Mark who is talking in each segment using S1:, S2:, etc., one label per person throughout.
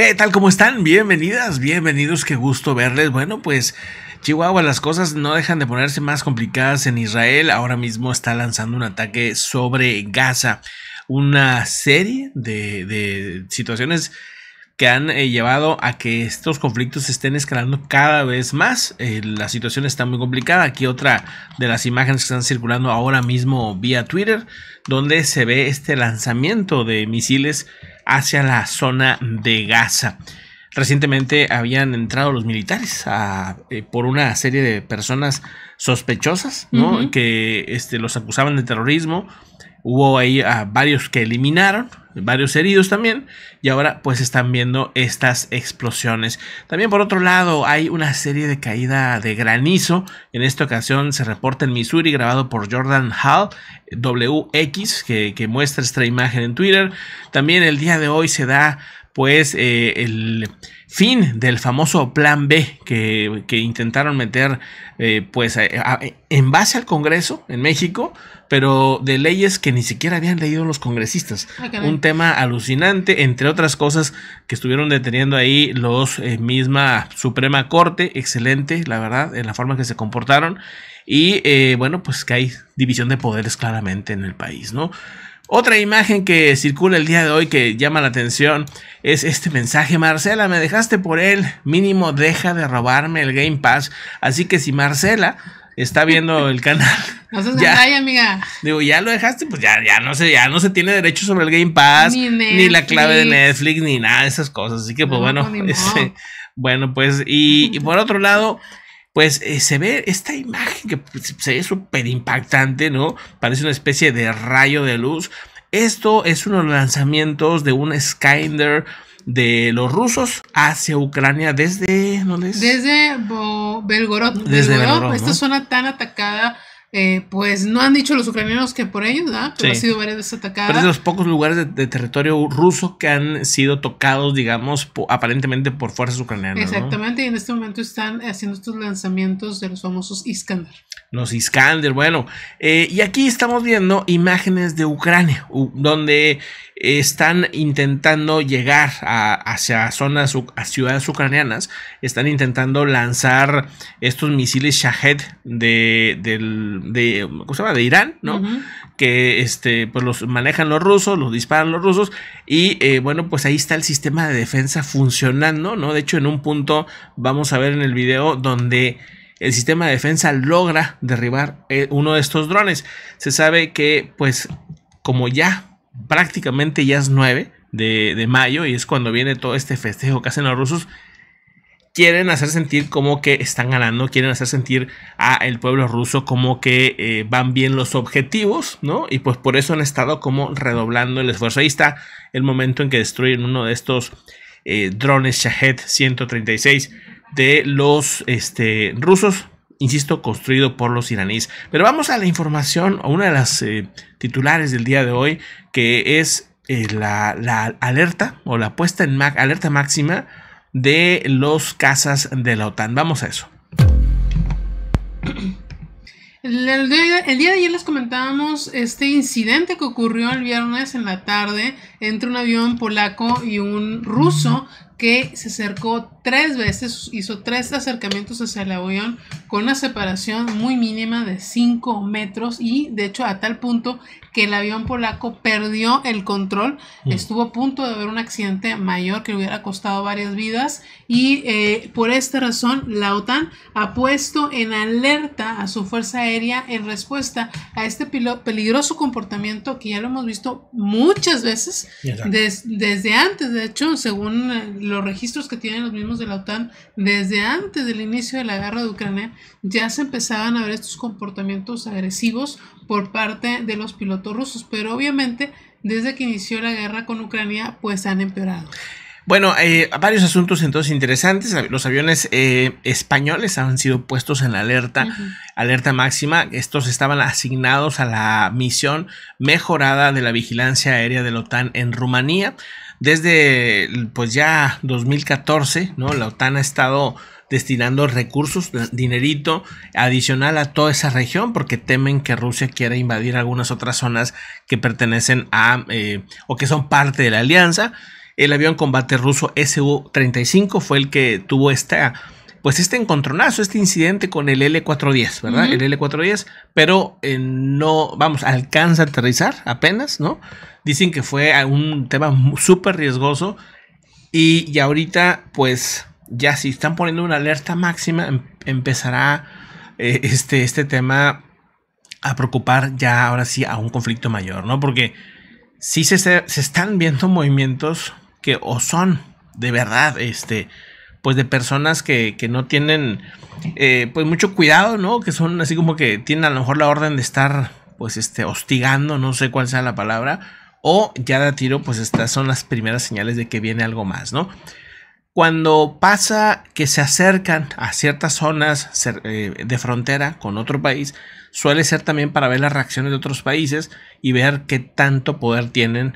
S1: ¿Qué tal? ¿Cómo están? Bienvenidas, bienvenidos, qué gusto verles. Bueno, pues Chihuahua, las cosas no dejan de ponerse más complicadas en Israel. Ahora mismo está lanzando un ataque sobre Gaza. Una serie de, situaciones que han eh, llevado a que estos conflictos se estén escalando cada vez más. Eh, la situación está muy complicada. Aquí otra de las imágenes que están circulando ahora mismo vía Twitter, donde se ve este lanzamiento de misiles hacia la zona de Gaza. Recientemente habían entrado los militares eh, por una serie de personas sospechosas, Que este, los acusaban de terrorismo. Hubo ahí varios que eliminaron, varios heridos también y ahora pues están viendo estas explosiones. También por otro lado hay una serie de caída de granizo, en esta ocasión se reporta en Missouri grabado por Jordan Hall WX que, que muestra esta imagen en Twitter. También el día de hoy se da pues eh, el fin del famoso plan B que, intentaron meter eh, pues eh, en base al Congreso en México, pero de leyes que ni siquiera habían leído los congresistas. Un tema alucinante, entre otras cosas que estuvieron deteniendo ahí los misma Suprema Corte, excelente, la verdad, en la forma que se comportaron. Y bueno, pues que hay división de poderes claramente en el país, ¿no? Otra imagen que circula el día de hoy que llama la atención es este mensaje. Marcela, me dejaste por él. Mínimo deja de robarme el Game Pass. Así que si Marcela está viendo el canal.
S2: No ya, amiga.
S1: Digo, ya lo dejaste, pues ya, ya no se, ya no se tiene derecho sobre el Game Pass, ni, la clave de Netflix, ni nada de esas cosas. Así que, pues bueno, bueno, pues, este, pues y por otro lado, pues eh, se ve esta imagen que pues, se ve súper impactante, ¿no? Parece una especie de rayo de luz. Esto es uno lanzamientos de un Skynder de los rusos hacia Ucrania desde ¿Dónde? les?
S2: desde Belgorod. Desde Belgorod, esta zona tan atacada eh, pues no han dicho los ucranianos que por ellos, ¿verdad? Pero ha sido varias veces Pero es de los
S1: pocos lugares de, territorio ruso que han sido tocados, digamos, aparentemente por fuerzas ucranianas. Exactamente,
S2: y en este momento están haciendo estos lanzamientos de los famosos Iskander.
S1: Los Iskander, bueno. Eh, y aquí estamos viendo imágenes de Ucrania, donde eh, están intentando llegar hacia zonas, a ciudades ucranianas, están intentando lanzar estos misiles Shahed de, del de, de Irán, ¿no? Que este, pues los manejan los rusos, los disparan los rusos y eh, bueno, pues ahí está el sistema de defensa funcionando, ¿no? De hecho, en un punto vamos a ver en el video donde el sistema de defensa logra derribar eh, uno de estos drones. Se sabe que pues como ya prácticamente ya es 9 de, de mayo y es cuando viene todo este festejo que hacen los rusos, quieren hacer sentir como que están ganando, quieren hacer sentir al pueblo ruso como que eh, van bien los objetivos, ¿no? Y pues por eso han estado como redoblando el esfuerzo. Ahí está el momento en que destruyen uno de estos eh, drones Shahed 136 de los este, rusos, insisto, construido por los iraníes. Pero vamos a la información, a una de las eh, titulares del día de hoy, que es la, la alerta o la puesta en alerta máxima de los casas de la OTAN. Vamos a eso.
S2: El, día, día de ayer les comentábamos este incidente que ocurrió el viernes en la tarde entre un avión polaco y un ruso que se acercó tres veces, hizo tres acercamientos hacia el avión con una separación muy mínima de 5 metros y de hecho a tal punto que el avión polaco perdió el control, mm. estuvo a punto de haber un accidente mayor que hubiera costado varias vidas y eh, por esta razón la OTAN ha puesto en alerta a su fuerza aérea en respuesta a este peligroso comportamiento que ya lo hemos visto muchas veces desde antes, de hecho, según eh, los registros que tienen los mismos de la OTAN, desde antes del inicio de la guerra de Ucrania, ya se empezaban a ver estos comportamientos agresivos por parte de los pilotos rusos, pero obviamente desde que inició la guerra con Ucrania, pues han empeorado.
S1: Bueno, eh, varios asuntos entonces interesantes. Los aviones eh, españoles han sido puestos en alerta, alerta máxima. Estos estaban asignados a la misión mejorada de la vigilancia aérea de la OTAN en Rumanía. Desde pues ya 2014, ¿no? La OTAN ha estado destinando recursos, dinerito adicional a toda esa región porque temen que Rusia quiera invadir algunas otras zonas que pertenecen a eh, o que son parte de la alianza. El avión combate ruso Su-35 fue el que tuvo esta, pues este encontronazo, este incidente con el L-410, ¿verdad? El L-410, pero eh, no, vamos, alcanza a aterrizar apenas, ¿no? Dicen que fue un tema súper riesgoso y, ahorita, pues, ya si están poniendo una alerta máxima, em-, empezará eh, este, este tema a preocupar ya ahora sí a un conflicto mayor, ¿no? Porque sí se, se, están viendo movimientos que o son de verdad, este, pues de personas que, que no tienen, eh, pues mucho cuidado, ¿no? Que son así como que tienen a lo mejor la orden de estar, pues, este, hostigando, no sé cuál sea la palabra, o ya da tiro, pues estas son las primeras señales de que viene algo más, ¿no? Cuando pasa que se acercan a ciertas zonas eh, de frontera con otro país, suele ser también para ver las reacciones de otros países y ver qué tanto poder tienen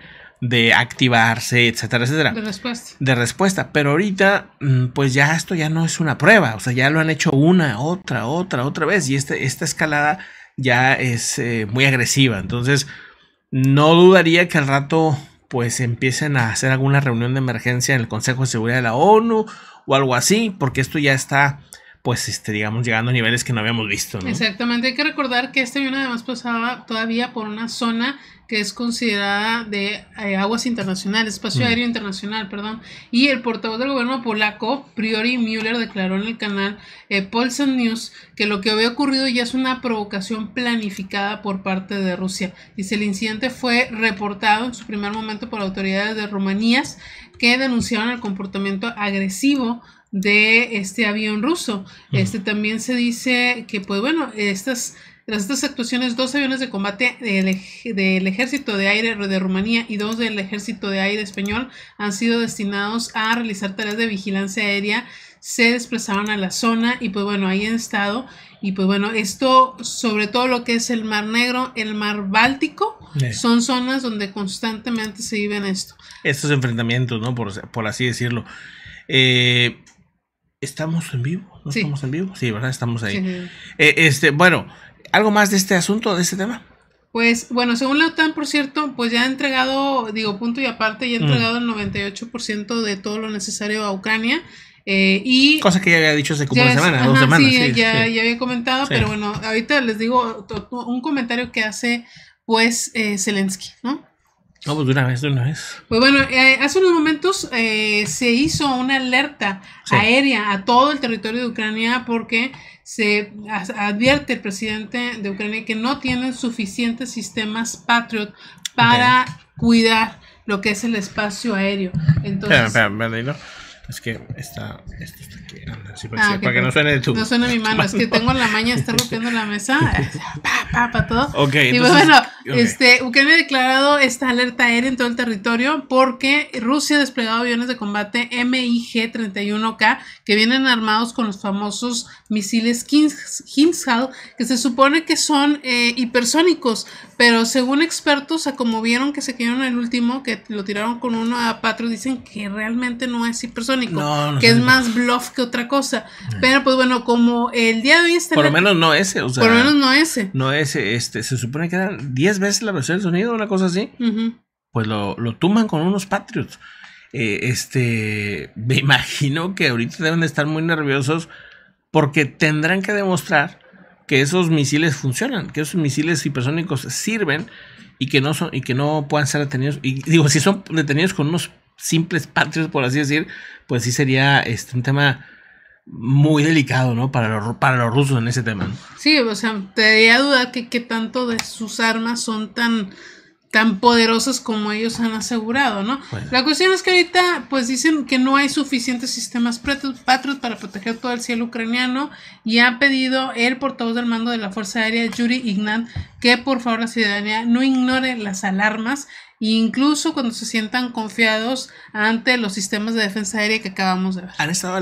S1: de activarse, etcétera, etcétera. De respuesta. De respuesta. Pero ahorita, mm, pues ya esto ya no es una prueba. O sea, ya lo han hecho una, otra, otra, otra vez. Y este, esta escalada ya es eh, muy agresiva. Entonces, no dudaría que al rato, pues empiecen a hacer alguna reunión de emergencia en el Consejo de Seguridad de la ONU o algo así, porque esto ya está pues este, digamos, llegando a niveles que no habíamos visto.
S2: Exactamente, hay que recordar que este avión además pasaba todavía por una zona que es considerada de eh, aguas internacionales, espacio mm. aéreo internacional, perdón, y el portavoz del gobierno polaco, Priori Müller, declaró en el canal eh, News que lo que había ocurrido ya es una provocación planificada por parte de Rusia. Dice, el incidente fue reportado en su primer momento por autoridades de Rumanías que denunciaron el comportamiento agresivo de este avión ruso. Este también se dice que, pues bueno, estas tras estas actuaciones, dos aviones de combate del, Ejército de Aire de Rumanía y dos del Ejército de Aire Español han sido destinados a realizar tareas de vigilancia aérea. Se desplazaron a la zona y pues bueno, ahí han estado. Y pues bueno, esto sobre todo lo que es el Mar Negro, el Mar Báltico, son zonas donde constantemente se viven esto.
S1: Estos enfrentamientos, ¿no? Por, así decirlo. Eh, ¿Estamos en vivo? ¿No estamos en vivo? Sí, ¿verdad? Estamos ahí. Eh, este, bueno. ¿Algo más de este asunto, de este tema?
S2: Pues bueno, según la OTAN, por cierto, pues ya ha entregado, digo, punto y aparte, ya ha mm. entregado el 98% de todo lo necesario a Ucrania. Eh, y Cosa
S1: que ya había dicho hace como una semana, dos semanas. Sí, ya,
S2: había comentado, pero bueno, ahorita les digo un comentario que hace pues eh, Zelensky, ¿no?
S1: No, pues de una vez, de una vez.
S2: Pues bueno, eh, hace unos momentos se hizo una alerta aérea a todo el territorio de Ucrania porque se advierte el presidente de Ucrania que no tienen suficientes sistemas Patriot para cuidar lo que es el espacio aéreo. Entonces, espera,
S1: es que está, para que no suene tu. No suene mi mano, es que tengo la
S2: maña de estar rompiendo la mesa, pa, pa, pa, todo. y pues bueno, este, Ucrania ha declarado esta alerta aérea en todo el territorio porque Rusia ha desplegado aviones de combate MIG-31K que vienen armados con los famosos misiles Kinshal, que se supone que son eh, hipersónicos, pero según expertos, como vieron que se quedaron el último, que lo tiraron con uno a Patriot dicen que realmente no es hipersónico, que es más bluff que otra cosa. Mm. Pero pues bueno, como el día de hoy Por lo
S1: menos no ese, Por lo menos no ese. No ese, este, se supone que eran 10 veces la versión del sonido, una cosa así. Pues lo, lo tumban con unos Patriots. Eh, este, me imagino que ahorita deben estar muy nerviosos porque tendrán que demostrar que esos misiles funcionan, que esos misiles hipersónicos sirven y que no son y que no puedan ser detenidos y digo si son detenidos con unos simples patrios por así decir, pues sí sería este un tema muy delicado, ¿no? Para los, para los rusos en ese tema.
S2: Sí, o sea, te da duda que tanto de sus armas son tan tan poderosas como ellos han asegurado, ¿no? La cuestión es que ahorita, pues dicen que no hay suficientes sistemas Patriot para proteger todo el cielo ucraniano y ha pedido el portavoz del mando de la Fuerza Aérea, Yuri Ignan, que por favor la ciudadanía no ignore las alarmas, e incluso cuando se sientan confiados ante los sistemas de defensa aérea que acabamos de ver.
S1: Han estado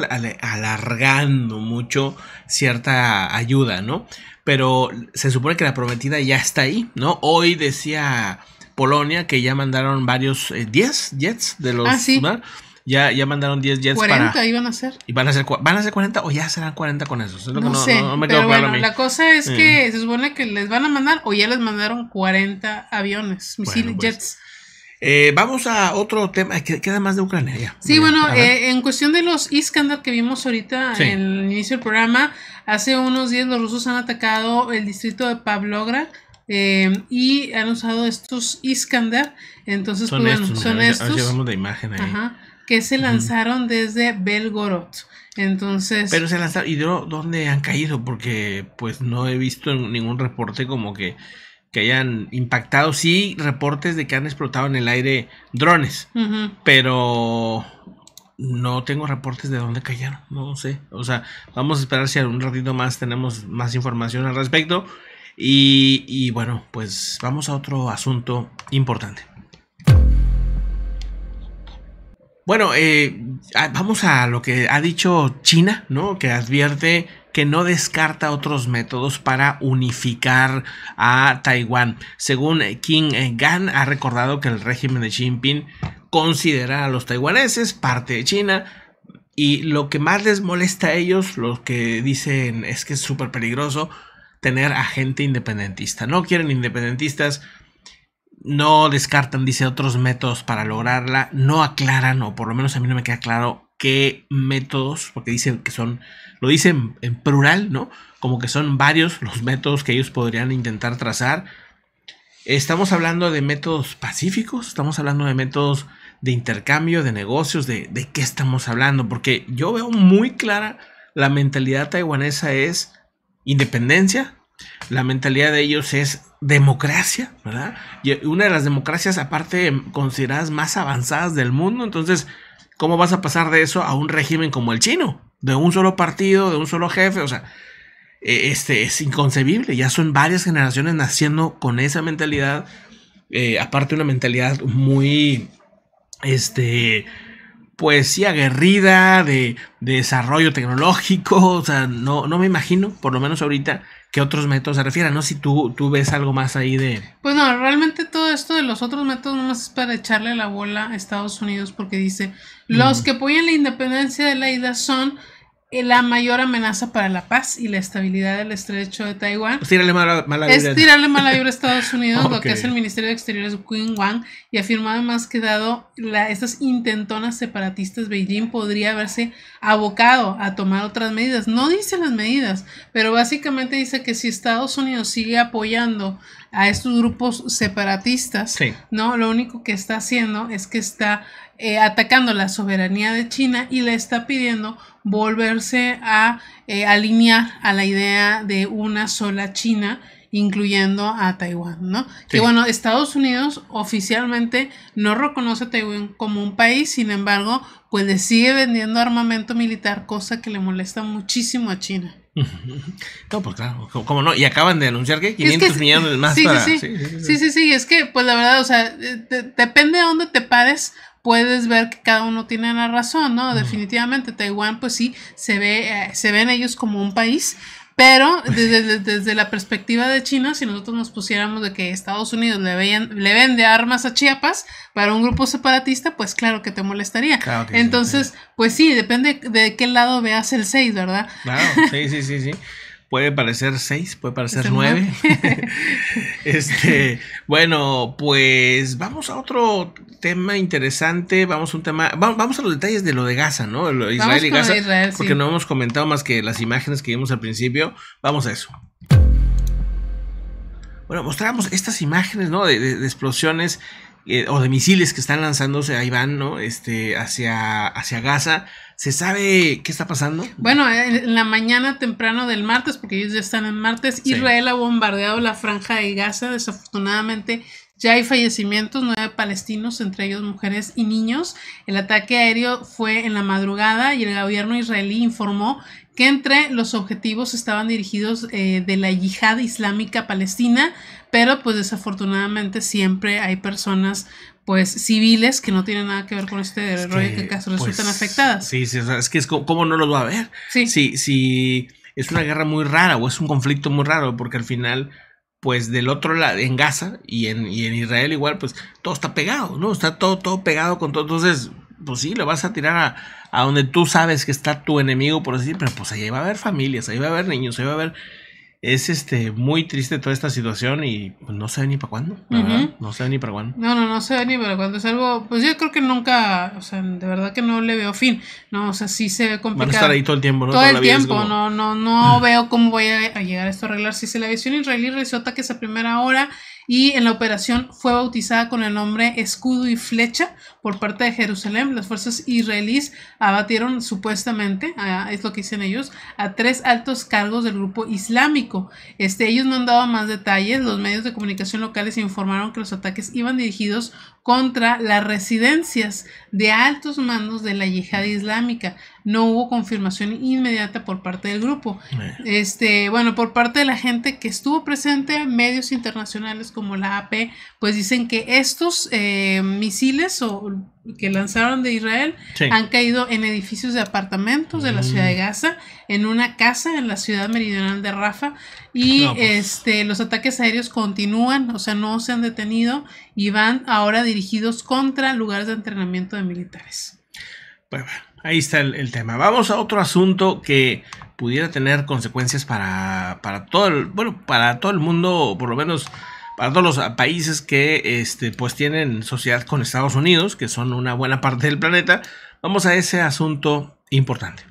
S1: alargando mucho cierta ayuda, ¿no? Pero se supone que la prometida ya está ahí, ¿no? Hoy decía Polonia, que ya mandaron varios, 10 eh, jets de los... Ah, Ya, ya mandaron 10 jets 40 iban a ser. van a ser, van 40 o ya serán 40 con esos? Es lo que no, me quedo bueno, La cosa es que
S2: se supone que les van a mandar o ya les mandaron 40 aviones, misiles, pues, jets.
S1: Eh, vamos a otro tema, queda más de Ucrania ya. Sí, bueno, eh,
S2: en cuestión de los Iskandar que vimos ahorita en el inicio del programa, hace unos días los rusos han atacado el distrito de Pavlogra, eh, y han usado estos Iskander, entonces son pues estos, son imagen que se lanzaron desde Belgorod. Entonces. Pero se
S1: lanzaron. ¿Y dónde han caído? Porque pues no he visto ningún reporte como que, que hayan impactado. Sí, reportes de que han explotado en el aire drones. Pero no tengo reportes de dónde cayeron. No sé. O sea, vamos a esperar si algún ratito más tenemos más información al respecto. Y, bueno, pues vamos a otro asunto importante. Bueno, eh, vamos a lo que ha dicho China, ¿no? Que advierte que no descarta otros métodos para unificar a Taiwán. Según King Gan, ha recordado que el régimen de Xi Jinping considera a los taiwaneses parte de China. Y lo que más les molesta a ellos, lo que dicen es que es súper peligroso, tener a gente independentista. No quieren independentistas, no descartan, dice, otros métodos para lograrla, no aclaran, o por lo menos a mí no me queda claro qué métodos, porque dicen que son, lo dicen en plural, ¿no? Como que son varios los métodos que ellos podrían intentar trazar. Estamos hablando de métodos pacíficos, estamos hablando de métodos de intercambio, de negocios, de, de qué estamos hablando, porque yo veo muy clara la mentalidad taiwanesa es independencia, la mentalidad de ellos es democracia, ¿verdad? Y una de las democracias aparte consideradas más avanzadas del mundo, entonces, ¿cómo vas a pasar de eso a un régimen como el chino? De un solo partido, de un solo jefe, o sea, e-, este es inconcebible, ya son varias generaciones naciendo con esa mentalidad, eh, aparte una mentalidad muy, este, poesía aguerrida, de, desarrollo tecnológico, o sea, no, no me imagino, por lo menos ahorita, que otros métodos se refieran, ¿no? Si tú, tú ves algo más ahí de...
S2: Pues no, realmente todo esto de los otros métodos no es para echarle la bola a Estados Unidos porque dice, los que apoyan la independencia de la IDA son la mayor amenaza para la paz y la estabilidad del estrecho de Taiwán. Pues es
S1: tirarle mala,
S2: vibra. a Estados Unidos, lo que hace el Ministerio de Exteriores Qin Wang, y afirmado más que dado la, estas intentonas separatistas, Beijing podría haberse abocado a tomar otras medidas. No dice las medidas, pero básicamente dice que si Estados Unidos sigue apoyando a estos grupos separatistas, ¿no? Lo único que está haciendo es que está eh, atacando la soberanía de China y le está pidiendo volverse a eh, alinear a la idea de una sola China incluyendo a Taiwán, ¿no? Que bueno, Estados Unidos oficialmente no reconoce a Taiwán como un país, sin embargo, pues le sigue vendiendo armamento militar, cosa que le molesta muchísimo a China. No, pues claro,
S1: ¿cómo no? Y acaban de anunciar que 500 millones más sí, sí,
S2: sí. Sí es que pues la verdad, o sea, eh, depende de dónde te pares, puedes ver que cada uno tiene la razón, ¿no? Definitivamente Taiwán, pues sí, se ve, eh, se ven ellos como un país, pero pues desde, desde, la perspectiva de China, si nosotros nos pusiéramos de que Estados Unidos le, veían, le vende armas a Chiapas para un grupo separatista, pues claro que te molestaría. Entonces, pues sí, depende de qué lado veas el 6, ¿verdad?
S1: Claro, sí, sí, sí, sí puede parecer seis, puede parecer este, nueve. este, bueno, pues vamos a otro tema interesante. Vamos a un tema. vamos a los detalles de lo de Gaza, ¿no? Israel y Gaza. porque no hemos comentado más que las imágenes que vimos al principio. Vamos a eso. Bueno, mostramos estas imágenes, ¿no? de, explosiones eh, o de misiles que están lanzándose, ahí van, ¿no? Este, hacia, hacia Gaza. ¿Se sabe qué está pasando?
S2: Bueno, en la mañana temprano del martes, porque ellos ya están en martes, Israel ha bombardeado la franja de Gaza. Desafortunadamente, ya hay fallecimientos, nueve palestinos, entre ellos mujeres y niños. El ataque aéreo fue en la madrugada y el gobierno israelí informó que entre los objetivos estaban dirigidos eh, de la yihad islámica palestina, pero pues desafortunadamente siempre hay personas pues civiles que no tienen nada que ver con este rollo que, en caso pues, resultan afectadas. Sí,
S1: sí, es que es como, ¿cómo no los va a ver? Sí. Sí, es una guerra muy rara o es un conflicto muy raro porque al final pues del otro lado, en Gaza y en, y en Israel igual, pues todo está pegado, ¿no? Está todo, todo pegado con todo. Entonces, pues sí, lo vas a tirar a, a donde tú sabes que está tu enemigo, por decir, pero pues ahí va a haber familias, ahí va a haber niños, ahí va a haber es este muy triste toda esta situación y pues, no sé ni para cuándo, no sé ni para cuándo.
S2: No, no, no ve ni para cuándo, es algo, pues yo creo que nunca, o sea, de verdad que no le veo fin, no, o sea, sí se ve complicado. Van a estar ahí todo el tiempo, ¿no? Todo, el tiempo, no, no, no veo cómo voy a, llegar a esto a arreglar. Si se la visión israelí recibió ataques a primera hora y en la operación fue bautizada con el nombre Escudo y Flecha, por parte de Jerusalén, las fuerzas israelíes abatieron supuestamente, es lo que dicen ellos, a tres altos cargos del grupo islámico. Este, ellos no han dado más detalles, los medios de comunicación locales informaron que los ataques iban dirigidos contra las residencias de altos mandos de la yihad islámica. No hubo confirmación inmediata por parte del grupo. Eh. Este, bueno, por parte de la gente que estuvo presente, medios internacionales como la AP, pues dicen que estos eh, misiles o que lanzaron de Israel han caído en edificios de apartamentos de la mm. ciudad de Gaza, en una casa en la ciudad meridional de Rafa y pues. este los ataques aéreos continúan, o sea, no se han detenido y van ahora dirigidos contra lugares de entrenamiento de militares.
S1: Pues bueno, ahí está el, tema. Vamos a otro asunto que pudiera tener consecuencias para, para todo bueno, para todo el mundo, por lo menos para todos los países que este, pues tienen sociedad con Estados Unidos, que son una buena parte del planeta, vamos a ese asunto importante.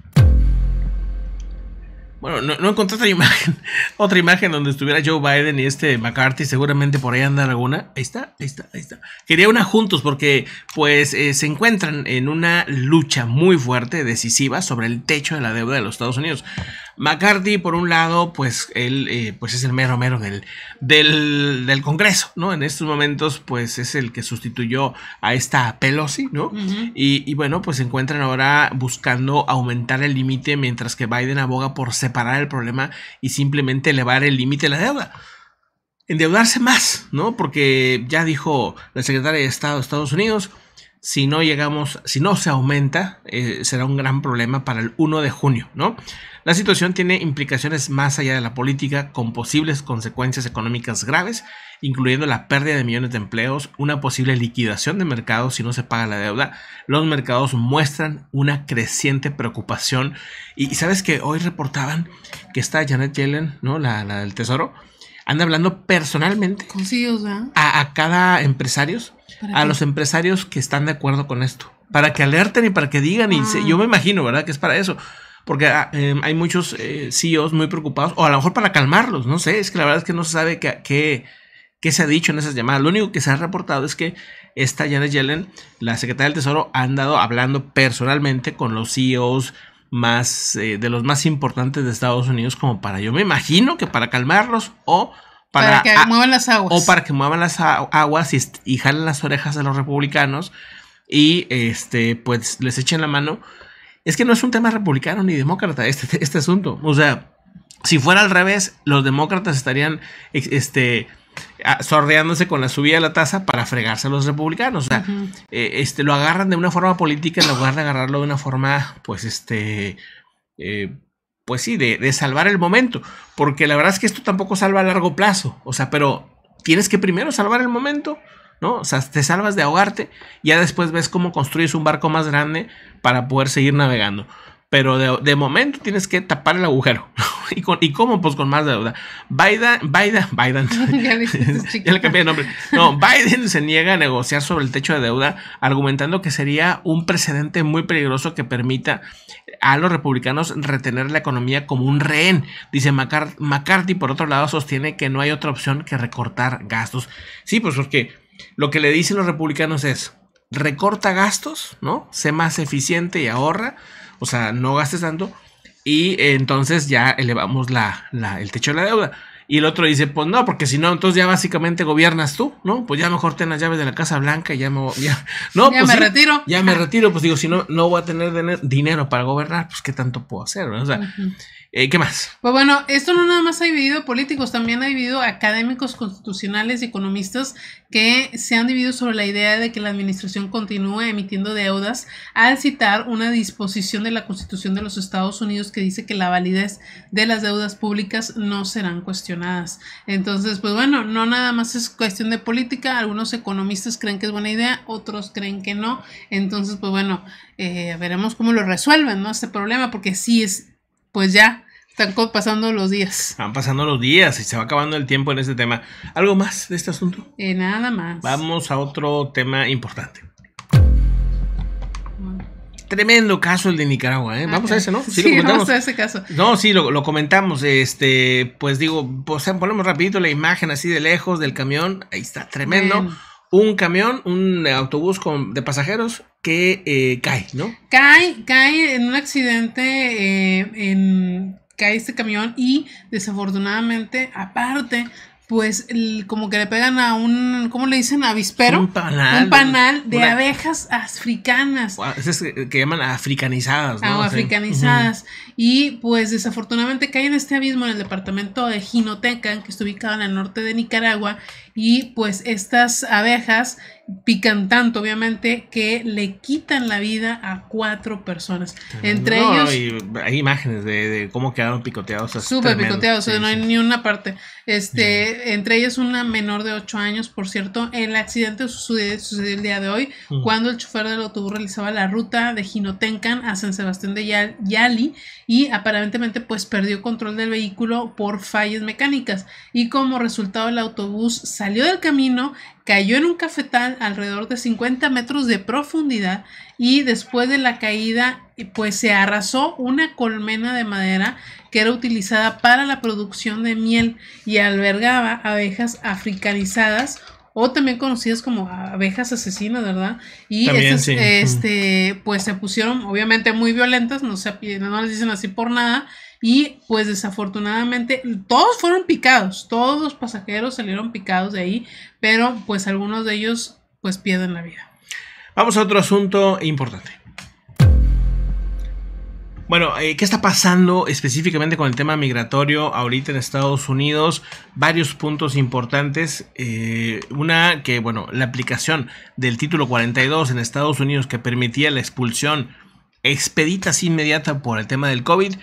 S1: Bueno, no, encontré otra imagen, otra imagen donde estuviera Joe Biden y este McCarthy, seguramente por ahí anda alguna. Ahí está, ahí está, ahí está. Quería una juntos porque pues eh, se encuentran en una lucha muy fuerte, decisiva, sobre el techo de la deuda de los Estados Unidos. McCarthy, por un lado, pues él eh, pues es el mero mero del, del, Congreso, ¿no? En estos momentos, pues es el que sustituyó a esta Pelosi, ¿no? y, bueno, pues se encuentran ahora buscando aumentar el límite mientras que Biden aboga por separar el problema y simplemente elevar el límite de la deuda endeudarse más, ¿no? Porque ya dijo la secretaria de Estado de Estados Unidos, si no llegamos, si no se aumenta, eh, será un gran problema para el 1 de junio, ¿no? La situación tiene implicaciones más allá de la política, con posibles consecuencias económicas graves, incluyendo la pérdida de millones de empleos, una posible liquidación de mercados si no se paga la deuda. Los mercados muestran una creciente preocupación. Y sabes que hoy reportaban que está Janet Yellen, ¿no? La, del Tesoro, anda hablando personalmente e a, cada empresario, a los empresarios que están de acuerdo con esto, para que alerten y para que digan. Y ah. yo me imagino, ¿verdad? Que es para eso porque ah, em, hay muchos eh, CEOs muy preocupados, o a lo mejor para calmarlos, no sé, es que la verdad es que no se sabe qué se ha dicho en esas llamadas. Lo único que se ha reportado es que esta Janet Yellen, la secretaria del Tesoro, ha andado hablando personalmente con los CEOs más eh, de los más importantes de Estados Unidos como para yo me imagino que para calmarlos o para, que muevan
S2: las aguas o para
S1: que muevan las aguas y, y jalen las orejas a los republicanos y este pues les echen la mano es que no es un tema republicano ni demócrata este, este asunto. O sea, si fuera al revés, los demócratas estarían este, sordeándose con la subida de la tasa para fregarse a los republicanos. O sea, eh, este, lo agarran de una forma política en lugar de agarrarlo de una forma, pues, este, eh, pues sí, de, de salvar el momento. Porque la verdad es que esto tampoco salva a largo plazo. O sea, pero tienes que primero salvar el momento ¿no? O sea, te salvas de ahogarte, ya después ves cómo construyes un barco más grande para poder seguir navegando. Pero de, momento tienes que tapar el agujero. ¿Y, ¿Y cómo? Pues con más deuda. Biden, Biden, Biden. ya, le cambié nombre. No, Biden se niega a negociar sobre el techo de deuda, argumentando que sería un precedente muy peligroso que permita a los republicanos retener la economía como un rehén. Dice McCarthy, por otro lado, sostiene que no hay otra opción que recortar gastos. Sí, pues porque lo que le dicen los republicanos es, recorta gastos, ¿no? Sé más eficiente y ahorra, o sea, no gastes tanto, y entonces ya elevamos la, la, el techo de la deuda. Y el otro dice, pues no, porque si no, entonces ya básicamente gobiernas tú, ¿no? Pues ya mejor ten las llaves de la Casa Blanca y ya me ya, no, ya pues me retiro. Ya me retiro, pues digo, si no, no voy a tener dinero para gobernar, pues qué tanto puedo hacer, ¿no? O sea, eh, ¿Qué más?
S2: Pues bueno, esto no nada más ha dividido políticos, también ha dividido académicos constitucionales y economistas que se han dividido sobre la idea de que la administración continúe emitiendo deudas al citar una disposición de la Constitución de los Estados Unidos que dice que la validez de las deudas públicas no serán cuestionadas. Entonces, pues bueno, no nada más es cuestión de política, algunos economistas creen que es buena idea, otros creen que no. Entonces, pues bueno, eh, veremos cómo lo resuelven, ¿no? Este problema, porque sí es pues ya, están pasando los días.
S1: Van pasando los días y se va acabando el tiempo en este tema. ¿Algo más de este asunto?
S2: Eh, nada más.
S1: Vamos a otro tema importante. Tremendo caso el de Nicaragua, ¿eh? Vamos a ah, ese, ¿no? Sí, lo vamos ese caso. No, sí, lo, comentamos. Este, pues digo, pues, ponemos rapidito la imagen así de lejos del camión. Ahí está, tremendo. Un camión, un autobús con, de pasajeros que eh, cae, ¿no?
S2: Cae, cae en un accidente, eh, en, cae este camión y desafortunadamente, aparte, pues como que le pegan a un, ¿cómo le dicen? Avispero. Un panal. Un panal de abejas africanas.
S1: esas que, llaman africanizadas, ¿no? Ah, africanizadas.
S2: Y pues desafortunadamente cae en este abismo en el departamento de Ginoteca, que está ubicado en el norte de Nicaragua, y pues estas abejas pican tanto, obviamente, que le quitan la vida a cuatro personas. Entre ellos.
S1: hay imágenes de, cómo quedaron picoteados. Súper picoteados, o sea, no hay
S2: ni una parte. Este, Entre ellas una menor de 8 años, por cierto. El accidente sucedió, el día de hoy, mm. cuando el chofer del autobús realizaba la ruta de Jinotencan a San Sebastián de Yali y aparentemente, pues perdió control del vehículo por fallas mecánicas. Y como resultado, el autobús salió del camino, cayó en un cafetal alrededor de 50 metros de profundidad y después de la caída pues se arrasó una colmena de madera que era utilizada para la producción de miel y albergaba abejas africanizadas o también conocidas como abejas asesinas, ¿verdad? Y también, este, pues se pusieron obviamente muy violentas, no, se, no les dicen así por nada, y pues desafortunadamente todos fueron picados, todos los pasajeros salieron picados de ahí, pero pues algunos de ellos pues pierden la vida.
S1: Vamos a otro asunto importante. Bueno, eh, ¿qué está pasando específicamente con el tema migratorio ahorita en Estados Unidos? Varios puntos importantes. Eh, una que, bueno, la aplicación del título 42 en Estados Unidos que permitía la expulsión expedita, inmediata por el tema del COVID,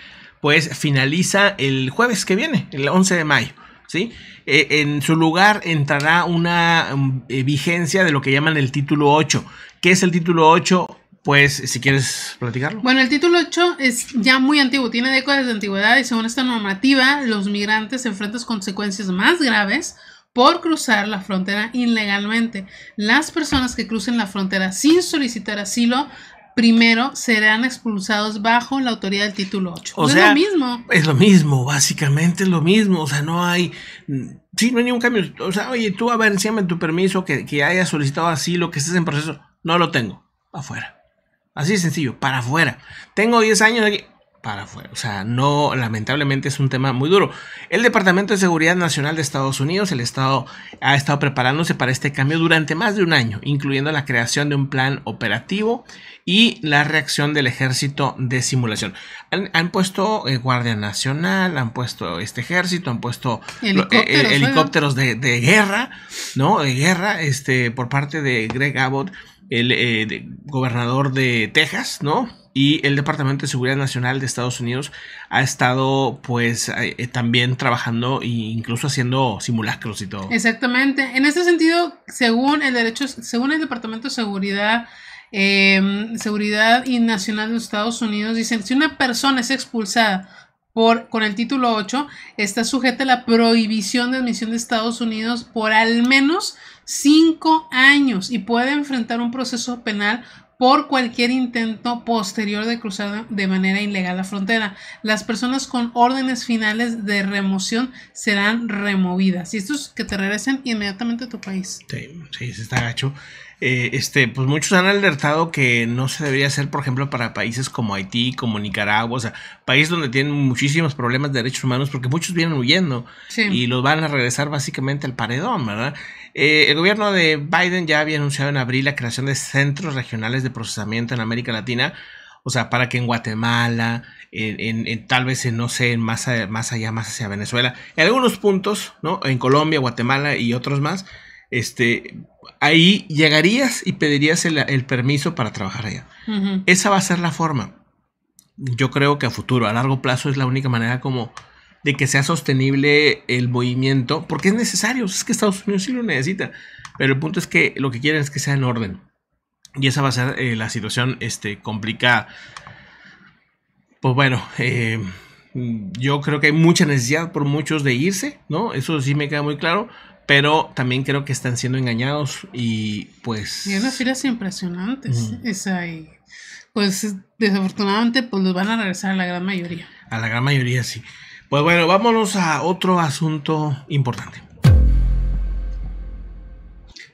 S1: pues finaliza el jueves que viene, el 11 de mayo. ¿Sí? Eh, en su lugar entrará una mm, eh, vigencia de lo que llaman el título 8. ¿Qué es el título 8? Pues, si quieres platicarlo.
S2: Bueno, el título 8 es ya muy antiguo, tiene décadas de antigüedad y según esta normativa, los migrantes enfrentan consecuencias más graves por cruzar la frontera ilegalmente. Las personas que crucen la frontera sin solicitar asilo primero serán expulsados bajo la autoridad del título 8. O sea, es lo mismo.
S1: Es lo mismo, básicamente es lo mismo. O sea, no hay. Sí, no hay ningún cambio. O sea, oye, tú a ver, enséñame tu permiso que, que hayas solicitado asilo, que estés en proceso. No lo tengo. Afuera. Así de sencillo, para afuera. Tengo 10 años aquí para afuera. O sea, no, lamentablemente es un tema muy duro. El Departamento de Seguridad Nacional de Estados Unidos, el Estado, ha estado preparándose para este cambio durante más de un año, incluyendo la creación de un plan operativo y la reacción del ejército de simulación. Han, puesto eh, Guardia Nacional, han puesto este ejército, han puesto eh, eh, helicópteros, de, guerra, ¿no? De guerra, este, por parte de Greg Abbott, el gobernador de Texas, ¿no? y el Departamento de Seguridad Nacional de Estados Unidos ha estado pues eh, eh, también trabajando e incluso haciendo simulacros y todo.
S2: Exactamente. En este sentido, según el derecho, según el Departamento de Seguridad em, Seguridad y Nacional de Estados Unidos, dicen, si una persona es expulsada por, con el título 8, está sujeta a la prohibición de admisión de Estados Unidos por al menos cinco años y puede enfrentar un proceso penal por cualquier intento posterior de cruzar de manera ilegal la frontera. Las personas con órdenes finales de remoción serán removidas. Y esto es que te regresen inmediatamente a tu país. Sí,
S1: sí, se está gacho. Eh, este, pues muchos han alertado que no se debería hacer, por ejemplo, para países como Haití, como Nicaragua, o sea, países donde tienen muchísimos problemas de derechos humanos, porque muchos vienen huyendo y los van a regresar básicamente al paredón, ¿verdad? Eh, el gobierno de Biden ya había anunciado en abril la creación de centros regionales de procesamiento en América Latina, o sea, para que en Guatemala, en, tal vez en, no sé, más, allá, más hacia Venezuela, en algunos puntos, ¿no? En Colombia, Guatemala y otros más, este, ahí llegarías y pedirías el, permiso para trabajar allá. Esa va a ser la forma. Yo creo que a futuro, a largo plazo, es la única manera como de que sea sostenible el movimiento, porque es necesario, es que Estados Unidos sí lo necesita, pero el punto es que lo que quieren es que sea en orden. Y esa va a ser eh, la situación este, complicada. Pues bueno, eh, yo creo que hay mucha necesidad por muchos de irse, ¿no? Eso sí me queda muy claro, pero también creo que están siendo engañados y pues...
S2: Y unas filas impresionantes, pues desafortunadamente pues los van a regresar a la gran mayoría.
S1: A la gran mayoría, sí. Pues bueno, vámonos a otro asunto importante.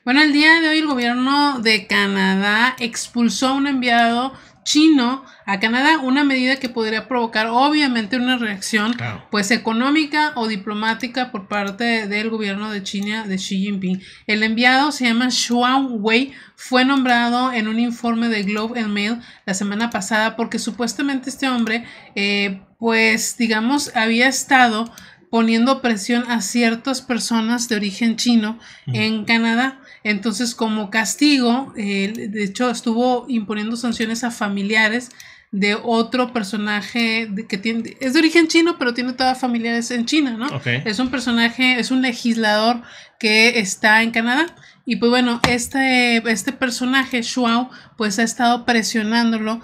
S2: Bueno, el día de hoy el gobierno de Canadá expulsó a un enviado chino a Canadá, una medida que podría provocar obviamente una reacción pues económica o diplomática por parte del gobierno de China de Xi Jinping. El enviado se llama Xuan Wei, fue nombrado en un informe de Globe and Mail la semana pasada porque supuestamente este hombre eh, pues digamos había estado poniendo presión a ciertas personas de origen chino en Canadá entonces, como castigo, eh, de hecho, estuvo imponiendo sanciones a familiares de otro personaje que tiene, es de origen chino, pero tiene todas familiares en China, ¿no? Es un personaje, es un legislador que está en Canadá. Y pues bueno, este, este personaje, Shuao, pues ha estado presionándolo,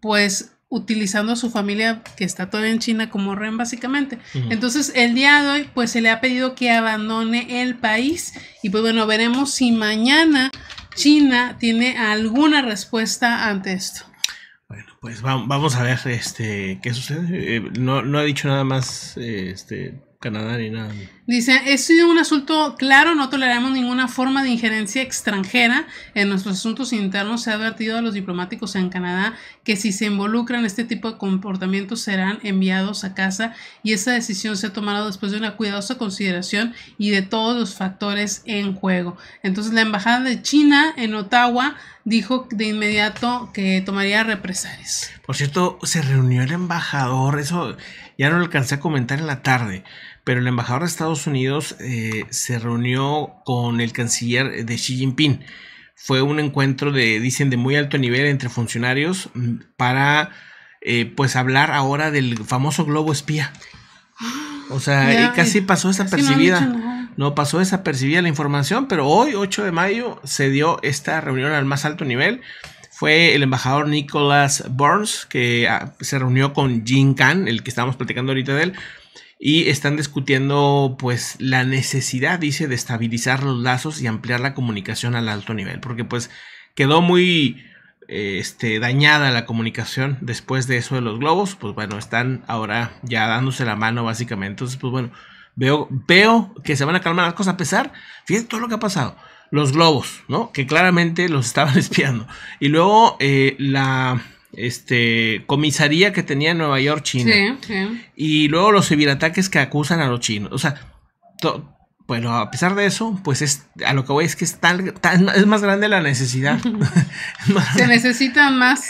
S2: pues utilizando a su familia que está todavía en China como REN, básicamente. Entonces, el día de hoy, pues se le ha pedido que abandone el país y pues bueno, veremos si mañana China tiene alguna respuesta ante esto.
S1: Bueno, pues vamos a ver este qué sucede. Eh, no, ha dicho nada más eh, este, Canadá ni nada.
S2: Dice, es un asunto claro, no toleramos ninguna forma de injerencia extranjera en nuestros asuntos internos. Se ha advertido a los diplomáticos en Canadá que si se involucran en este tipo de comportamientos serán enviados a casa y esa decisión se ha tomado después de una cuidadosa consideración y de todos los factores en juego. Entonces la Embajada de China en Ottawa dijo de inmediato que tomaría represalias.
S1: Por cierto, se reunió el embajador, eso ya no lo alcancé a comentar en la tarde pero el embajador de Estados Unidos eh, se reunió con el canciller de Xi Jinping. Fue un encuentro de, dicen, de muy alto nivel entre funcionarios mm, para, eh, pues, hablar ahora del famoso globo espía. O sea, casi pasó desapercibida. no, pasó desapercibida la información, pero hoy, 8 de mayo, se dio esta reunión al más alto nivel fue el embajador Nicholas Burns, que ah, se reunió con Jin Khan, el que estábamos platicando ahorita de él, y están discutiendo pues la necesidad, dice, de estabilizar los lazos y ampliar la comunicación al alto nivel, porque pues quedó muy eh, este, dañada la comunicación después de eso de los globos, pues bueno, están ahora ya dándose la mano básicamente, entonces pues bueno, veo, veo que se van a calmar las cosas a pesar, fíjense todo lo que ha pasado. Los globos, ¿no? Que claramente los estaban espiando. Y luego eh, la este, comisaría que tenía en Nueva York China. Y luego los ataques que acusan a los chinos. O sea, bueno, a pesar de eso, pues es a lo que voy es que es tal es más grande la necesidad.
S2: Se necesita más.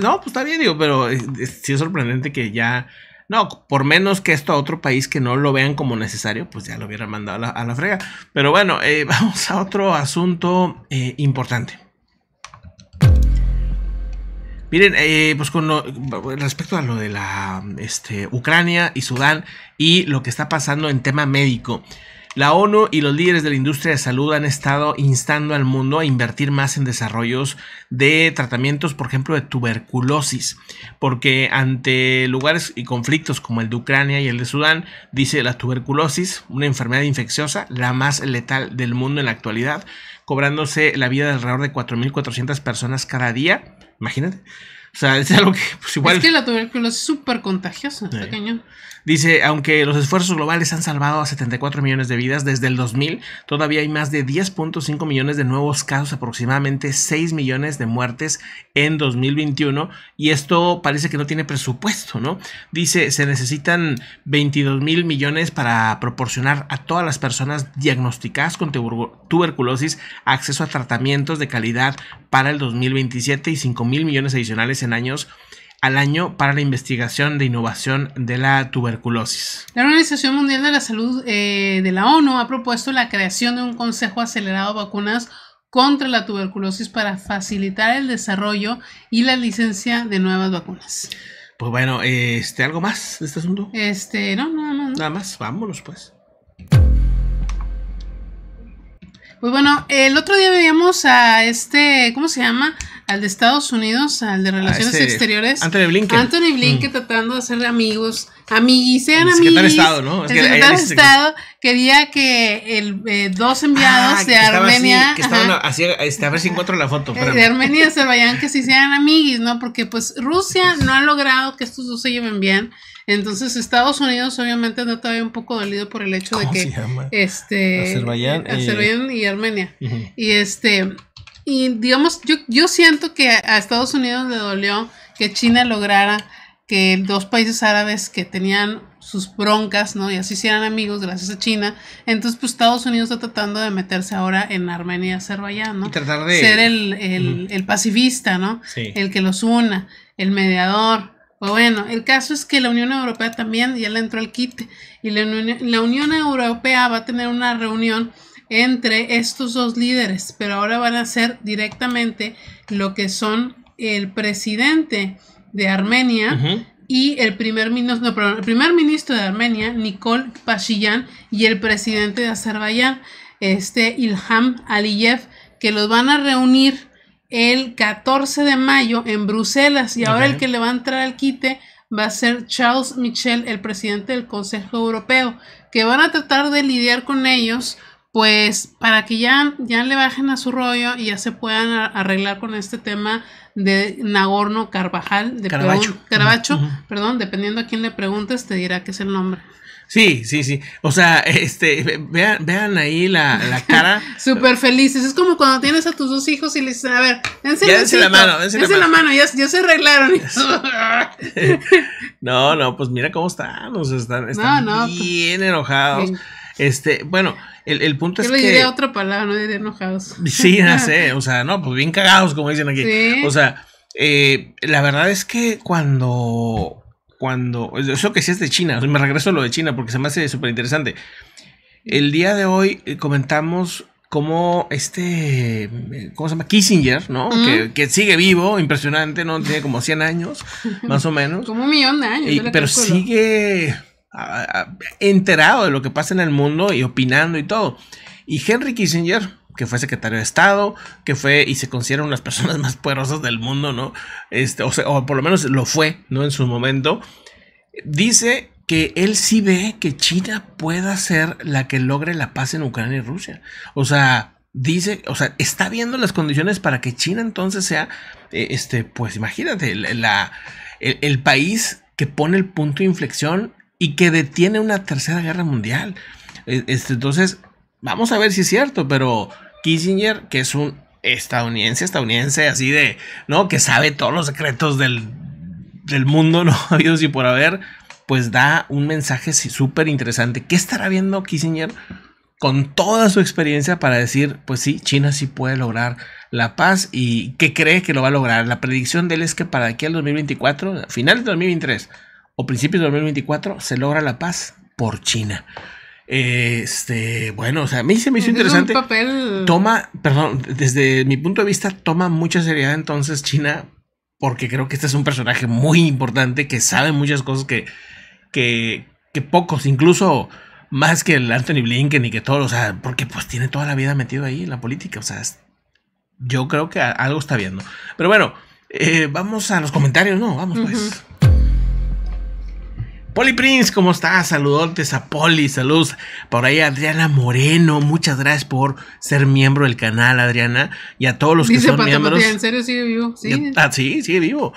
S1: No, pues está bien, digo, pero sí es sorprendente que ya no, por menos que esto a otro país que no lo vean como necesario, pues ya lo hubiera mandado a la, frega. Pero bueno, eh, vamos a otro asunto eh, importante. Miren, eh, pues con respecto a lo de la este, Ucrania y Sudán y lo que está pasando en tema médico. La ONU y los líderes de la industria de salud han estado instando al mundo a invertir más en desarrollos de tratamientos, por ejemplo, de tuberculosis, porque ante lugares y conflictos como el de Ucrania y el de Sudán, dice la tuberculosis, una enfermedad infecciosa, la más letal del mundo en la actualidad, cobrándose la vida de alrededor de 4.400 personas cada día Imagínate. O sea, es algo que pues, igual... Es que
S2: la tuberculosis es súper contagiosa,
S1: Dice, aunque los esfuerzos globales han salvado a 74 millones de vidas desde el 2000, todavía hay más de 10.5 millones de nuevos casos, aproximadamente 6 millones de muertes en 2021. Y esto parece que no tiene presupuesto, ¿no? Dice, se necesitan 22 mil millones para proporcionar a todas las personas diagnosticadas con tuberculosis acceso a tratamientos de calidad para el 2027 y 5 mil millones adicionales en años al año para la investigación de innovación de la tuberculosis.
S2: La Organización Mundial de la Salud eh, de la ONU ha propuesto la creación de un Consejo Acelerado de Vacunas contra la tuberculosis para facilitar el desarrollo y la licencia de nuevas vacunas.
S1: Pues bueno, este, ¿algo más de este asunto?
S2: Este, no, nada más. No.
S1: Nada más, vámonos pues.
S2: Pues bueno, el otro día veíamos a este, ¿cómo se llama? Al de Estados Unidos, al de ah, Relaciones Exteriores. Anthony Blinken. Anthony mm. Blinken tratando de hacerle amigos, amiguis, sean amigos. El secretario de Estado, ¿no? el secretario Estado quería que el, eh, dos ah, enviados de Armenia. que estaban
S1: así, este, a ver si encuentro la foto. De Armenia
S2: y Azerbaiyán que sí sean amiguis, ¿no? Porque pues Rusia no ha logrado que estos dos se lleven bien. Entonces Estados Unidos obviamente no todavía un poco dolido por el hecho de que este Azerbaiyán, y, Armenia. Y este y digamos yo yo siento que a Estados Unidos le dolió que China lograra que dos países árabes que tenían sus broncas, ¿no? Y así se eran amigos gracias a China. Entonces, pues Estados Unidos está tratando de meterse ahora en Armenia y Azerbaiyán, ¿no? Y tratar de... Ser el, el, el pacifista, ¿no? Sí. El que los una, el mediador, bueno, el caso es que la Unión Europea también ya le entró al kit y la Unión, la Unión Europea va a tener una reunión entre estos dos líderes, pero ahora van a ser directamente lo que son el presidente de Armenia y el primer ministro, el primer ministro de Armenia, Nikol Pashinyan, y el presidente de Azerbaiyán, este Ilham Aliyev, que los van a reunir el 14 de mayo en Bruselas y ahora el que le va a entrar al quite va a ser Charles Michel, el presidente del Consejo Europeo, que van a tratar de lidiar con ellos, pues para que ya, ya le bajen a su rollo y ya se puedan arreglar con este tema de Nagorno Carvajal, de Caravacho, perdón, dependiendo a quién le preguntes, te dirá que es el nombre.
S1: Sí, sí, sí. O sea, este, vean, vean ahí la, la
S2: cara. Súper felices. Es como cuando tienes a tus dos hijos y les dicen, a ver, dense, la mano, dense, la, mano. ya, se arreglaron.
S1: no, no, pues mira cómo están. O sea, están, están pues, bien enojados. Este, bueno, el, el punto Yo le diría
S2: otra palabra, no diría enojados. Sí, ya sé.
S1: O sea, no, pues bien cagados, como dicen aquí. O sea, eh, la verdad es que cuando cuando. Eso que sí es de China. Me regreso a lo de China porque se me hace súper interesante. El día de hoy eh, comentamos cómo este. Eh, ¿Cómo se llama? Kissinger, ¿no? que, que, sigue vivo, impresionante, ¿no? Tiene como 100 años, más o menos.
S2: como un millón de años. Y, pero sigue
S1: enterado de lo que pasa en el mundo y opinando y todo. Y Henry Kissinger que fue secretario de Estado, que fue y se considera una de las personas más poderosas del mundo, ¿no? Este, o, sea, o por lo menos lo fue, ¿no? En su momento. Dice que él sí ve que China pueda ser la que logre la paz en Ucrania y Rusia. O sea, dice, o sea, está viendo las condiciones para que China entonces sea, eh, este, pues imagínate, la, el, país que pone el punto de inflexión y que detiene una tercera guerra mundial. E, este, entonces, Vamos a ver si es cierto, pero Kissinger, que es un estadounidense, estadounidense, así de, ¿no? Que sabe todos los secretos del, mundo, ¿no? Habidos y por haber, pues da un mensaje súper interesante. ¿Qué estará viendo Kissinger con toda su experiencia para decir, pues sí, China sí puede lograr la paz y qué cree que lo va a lograr? La predicción de él es que para aquí al 2024, finales de 2023 o principios de 2024, se logra la paz por China. Este, bueno, o sea, a mí se me hizo interesante. Toma, perdón, desde mi punto de vista, toma mucha seriedad entonces China, porque creo que este es un personaje muy importante que sabe muchas cosas que, que, que pocos, incluso más que el Anthony Blinken y que todo, o sea, porque pues tiene toda la vida metido ahí en la política, o sea, yo creo que algo está viendo. Pero bueno, eh, vamos a los comentarios, ¿no? Vamos pues. PoliPrince, Prince, ¿cómo estás? Saludotes a Poli, saludos por ahí a Adriana Moreno, muchas gracias por ser miembro del canal, Adriana, y a todos los que son miembros. en
S2: serio sigue vivo,
S1: ah, sí. sigue eh, vivo.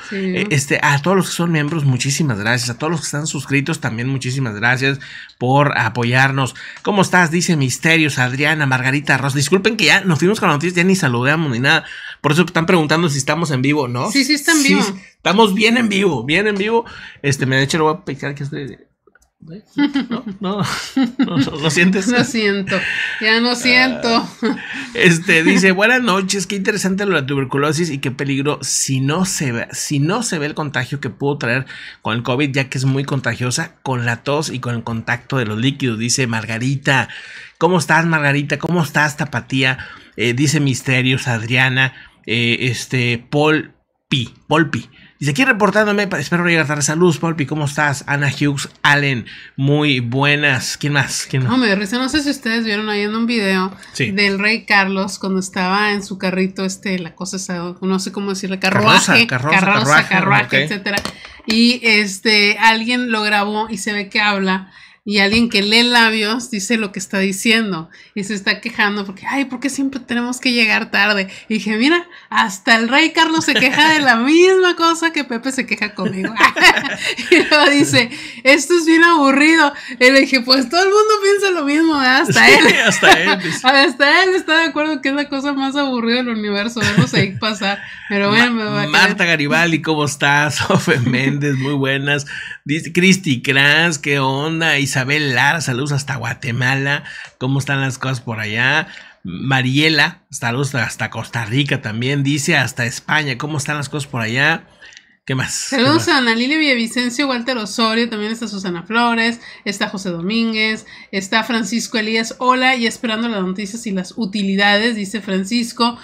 S1: Este, a todos los que son miembros, muchísimas gracias. A todos los que están suscritos, también muchísimas gracias por apoyarnos. ¿Cómo estás? Dice Misterios, Adriana, Margarita Ross. Disculpen que ya nos fuimos con la noticia, ya ni saludamos ni nada. Por eso están preguntando si estamos en vivo, ¿no? Sí, sí, están en vivo. estamos bien en vivo, bien en vivo. Este, me de hecho lo voy a picar que estoy. ¿Eh? No, no, no, lo sientes. Lo
S2: siento, ya no ah, siento.
S1: este dice, buenas noches, qué interesante lo de la tuberculosis y qué peligro si no se ve, si no se ve el contagio que pudo traer con el COVID, ya que es muy contagiosa con la tos y con el contacto de los líquidos, dice Margarita. ¿Cómo estás, Margarita? ¿Cómo estás, Tapatía? Eh, dice Misterios, Adriana. Eh, este, Paul P. Paul P. Dice aquí reportándome, espero llegar tarde. Saludos, P, ¿cómo estás? Ana Hughes, Allen, muy buenas. ¿Quién más? ¿Quién más?
S2: risa. no sé si ustedes vieron ahí en un video del rey Carlos cuando estaba en su carrito, este, la cosa esa, no sé cómo decirle, carruaje, carroza, carruaje, etcétera. Y este, alguien lo grabó y se ve que habla y alguien que lee labios dice lo que está diciendo y se está quejando porque, ay, ¿por qué siempre tenemos que llegar tarde? Y dije, mira, hasta el rey Carlos se queja de la misma cosa que Pepe se queja conmigo. y luego dice, esto es bien aburrido. Y le dije, pues todo el mundo piensa lo mismo, ¿eh? hasta él. hasta él. hasta él está de acuerdo que es la cosa más aburrida del universo, pasar. Pero bueno, Marta
S1: Garibaldi, ¿cómo estás? Sofe Méndez, muy buenas. Cristi Kranz, ¿qué onda? Y Isabel Lara, saludos hasta Guatemala. ¿Cómo están las cosas por allá? Mariela, saludos hasta Costa Rica también. Dice hasta España, ¿cómo están las cosas por allá? ¿Qué más? Saludos
S2: a Ana Villavicencio, Walter Osorio, también está Susana Flores, está José Domínguez, está Francisco Elías, hola y esperando las noticias y las utilidades, dice Francisco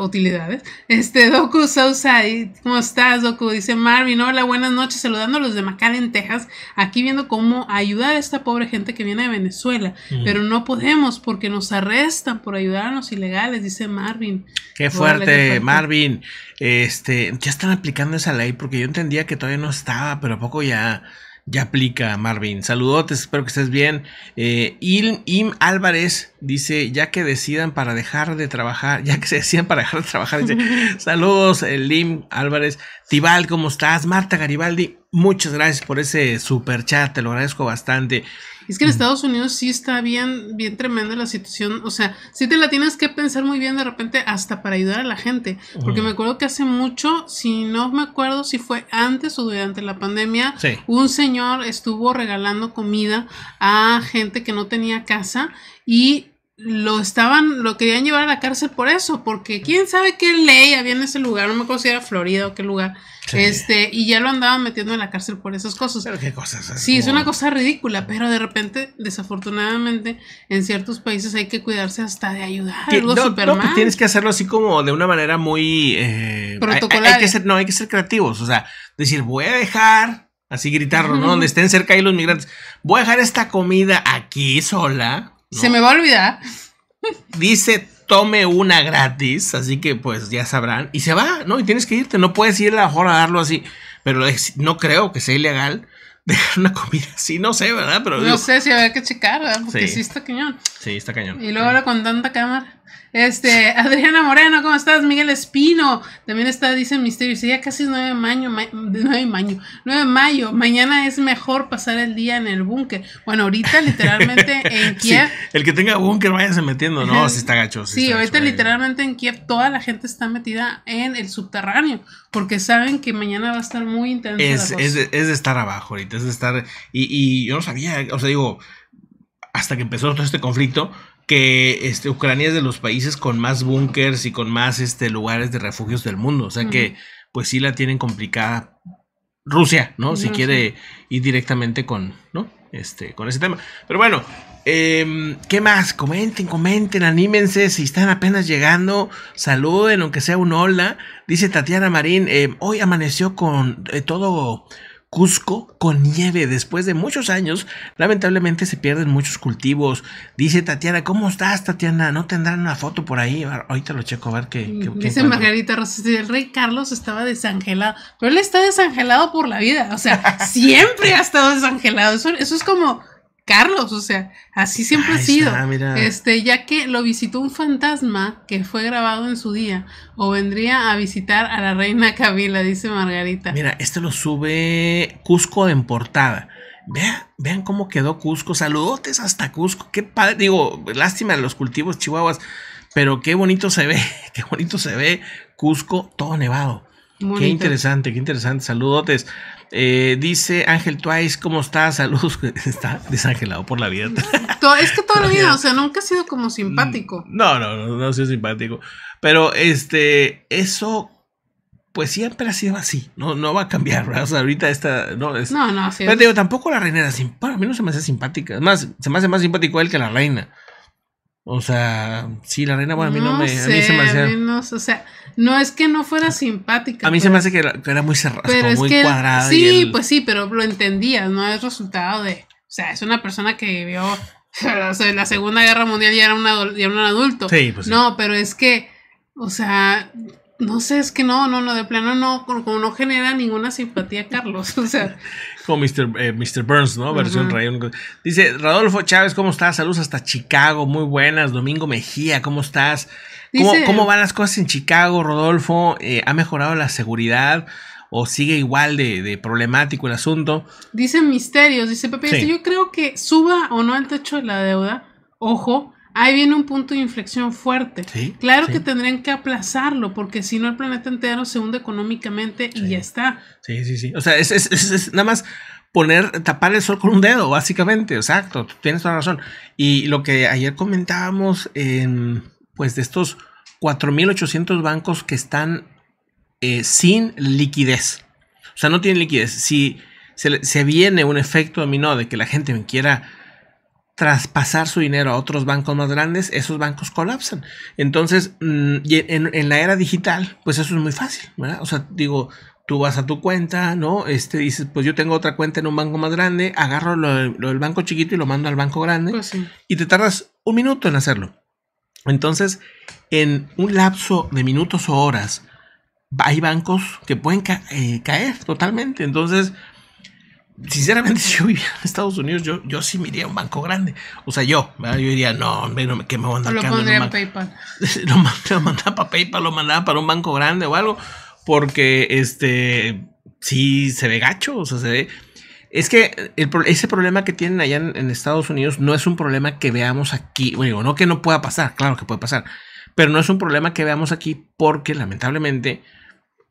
S2: utilidades. Este, Doku Southside, ¿cómo estás, Doku? Dice Marvin, hola, buenas noches, los de en Texas, aquí viendo cómo ayudar a esta pobre gente que viene de Venezuela, mm. pero no podemos porque nos arrestan por ayudar a los ilegales, dice Marvin. Qué fuerte, qué fuerte.
S1: Marvin. Este, ya están aplicando esa ley porque yo entendía que todavía no estaba, pero a poco ya ya aplica, Marvin. Saludotes, espero que estés bien. Eh, Álvarez dice, ya que decidan para dejar de trabajar, ya que se decidan para dejar de trabajar, dice, saludos, el Álvarez. Tibal, ¿cómo estás? Marta Garibaldi, muchas gracias por ese super chat, te lo agradezco bastante.
S2: Y Es que en Estados Unidos sí está bien, bien tremenda la situación. O sea, sí te la tienes que pensar muy bien de repente hasta para ayudar a la gente. Porque me acuerdo que hace mucho, si no me acuerdo si fue antes o durante la pandemia, un señor estuvo regalando comida a gente que no tenía casa y lo estaban, lo querían llevar a la cárcel por eso, porque quién sabe qué ley había en ese lugar, no me acuerdo si era Florida o qué lugar, este, y ya lo andaban metiendo en la cárcel por esas cosas. Pero qué cosas. Es sí, es una cosa ridícula, pero de repente, desafortunadamente, en ciertos países hay que cuidarse hasta de ayudar. no, pues tienes
S1: que hacerlo así como de una manera muy eh, Hay, que ser, no, hay que ser creativos. O sea, decir, voy a dejar, así gritarlo, ¿no? Donde estén cerca ahí los migrantes, voy a dejar esta comida aquí sola. Se me va a olvidar. Dice tome una gratis, así que pues ya sabrán. Y se va, ¿no? Y tienes que irte, no puedes ir a la hora a darlo así. Pero no creo que sea ilegal dejar una comida así, no sé, ¿verdad? Pero no sé
S2: si había que checar, ¿verdad? Porque sí está cañón. Sí, está cañón. Y luego ahora con tanta cámara. Este, Adriana Moreno, ¿cómo estás? Miguel Espino, también está, dice Misterio, ya casi 9 de mayo, 9 de mayo, 9 de mayo, mañana es mejor pasar el día en el búnker. Bueno, ahorita literalmente en Kiev.
S1: el que tenga búnker, váyanse metiendo, no, si está gacho. sí, ahorita
S2: literalmente en Kiev toda la gente está metida en el subterráneo, porque saben que mañana va a estar muy intenso. Es, es,
S1: es estar abajo ahorita, es de estar, y, y yo no sabía, o sea, digo, hasta que empezó todo este conflicto, que este, Ucrania es de los países con más búnkers y con más este, lugares de refugios del mundo. O sea que, pues sí la tienen complicada Rusia, ¿no? Si quiere ir directamente con, ¿no? Este, con ese tema. Pero bueno, em, ¿qué más? Comenten, comenten, anímense. Si están apenas llegando, saluden, aunque sea un hola. Dice Tatiana Marín, em, hoy amaneció con eh, todo Cusco con nieve. Después de muchos años, lamentablemente se pierden muchos cultivos. Dice Tatiana, ¿cómo estás, Tatiana? ¿No tendrán una foto por ahí? Ahorita lo checo a ver qué. Dice
S2: Margarita Rosas, el rey Carlos estaba desangelado, pero él está desangelado por la vida. O sea, siempre ha estado desangelado. eso es como Carlos, o sea, así siempre ha sido. Este, ya que lo visitó un fantasma que fue grabado en su día, o vendría a visitar a la reina Camila, dice Margarita. Mira,
S1: este lo sube Cusco en portada. Vean, vean cómo quedó Cusco. Saludotes hasta Cusco. Qué padre. Digo, lástima los cultivos chihuahuas, pero qué bonito se ve, qué bonito se ve Cusco todo nevado.
S2: Qué interesante,
S1: qué interesante. Saludotes. Eh, dice Ángel Twice, ¿cómo estás? Saludos. Está desangelado por la vida.
S2: Es que toda la vida, o sea, nunca ha sido como simpático. Mm,
S1: no, no, no, no ha sido simpático. Pero este, eso, pues siempre ha sido así. No, no va a cambiar, O sea, ahorita esta. No, es, no,
S2: no, sí. Pero
S1: tampoco la reina era simpática. Para mí no se me hace simpática. se me hace más simpático él que la reina. O sea, sí, la reina, bueno, a mí no, me. Sé, a mí se me hace.
S2: No, o sea, no es que no fuera simpática. A mí se me
S1: hace que era, muy cerrada, muy cuadrada. Sí, pues
S2: sí, pero lo entendía, ¿no? Es resultado de. O sea, es una persona que vivió o sea, la Segunda Guerra Mundial y era, una, ya era un adulto. Sí, pues sí. No, pero es que. O sea, no sé, es que no, no, no, de plano no, como no genera ninguna simpatía Carlos, o sea.
S1: Como Mr. Eh, Mr. Burns, ¿no? Versión Dice, Rodolfo Chávez, ¿cómo estás? Saludos hasta Chicago, muy buenas. Domingo Mejía, ¿cómo estás? ¿Cómo, ¿cómo van las cosas en Chicago, Rodolfo? Eh, ¿Ha mejorado la seguridad? o sigue igual de, problemático el asunto.
S2: Dice misterios, dice Pepe, yo creo que suba o no el techo de la deuda, ojo, ahí viene un punto de inflexión fuerte. claro que tendrían que aplazarlo, porque si no el planeta entero se hunde económicamente y ya está.
S1: Sí, sí, sí. O sea, es, nada más poner, tapar el sol con un dedo, básicamente. Exacto, tienes toda la razón. Y lo que ayer comentábamos, en, pues de estos 4.800 bancos que están eh, sin liquidez. O sea, no tienen liquidez. Si se, viene un efecto dominó de que la gente me quiera traspasar su dinero a otros bancos más grandes, esos bancos colapsan. Entonces, mm, en, la era digital, pues eso es muy fácil, ¿verdad? O sea, digo, tú vas a tu cuenta, ¿no? Este, dices, pues yo tengo otra cuenta en un banco más grande, agarro lo, banco chiquito y lo mando al banco grande. Pues y te tardas un minuto en hacerlo. Entonces, en un lapso de minutos o horas, hay bancos que pueden eh, caer totalmente. Entonces, sinceramente, si yo vivía en Estados Unidos, yo, yo sí me iría a un banco grande. O sea, yo, yo diría, no, hombre, me mandan a Lo pondría
S2: PayPal.
S1: Lo, mandaba para PayPal, lo mandaba para un banco grande o algo, porque este, sí se ve gacho, o sea, se ve. Es que ese problema que tienen allá en, en, Estados Unidos no es un problema que veamos aquí. Bueno, no que no pueda pasar, claro que puede pasar, pero no es un problema que veamos aquí porque lamentablemente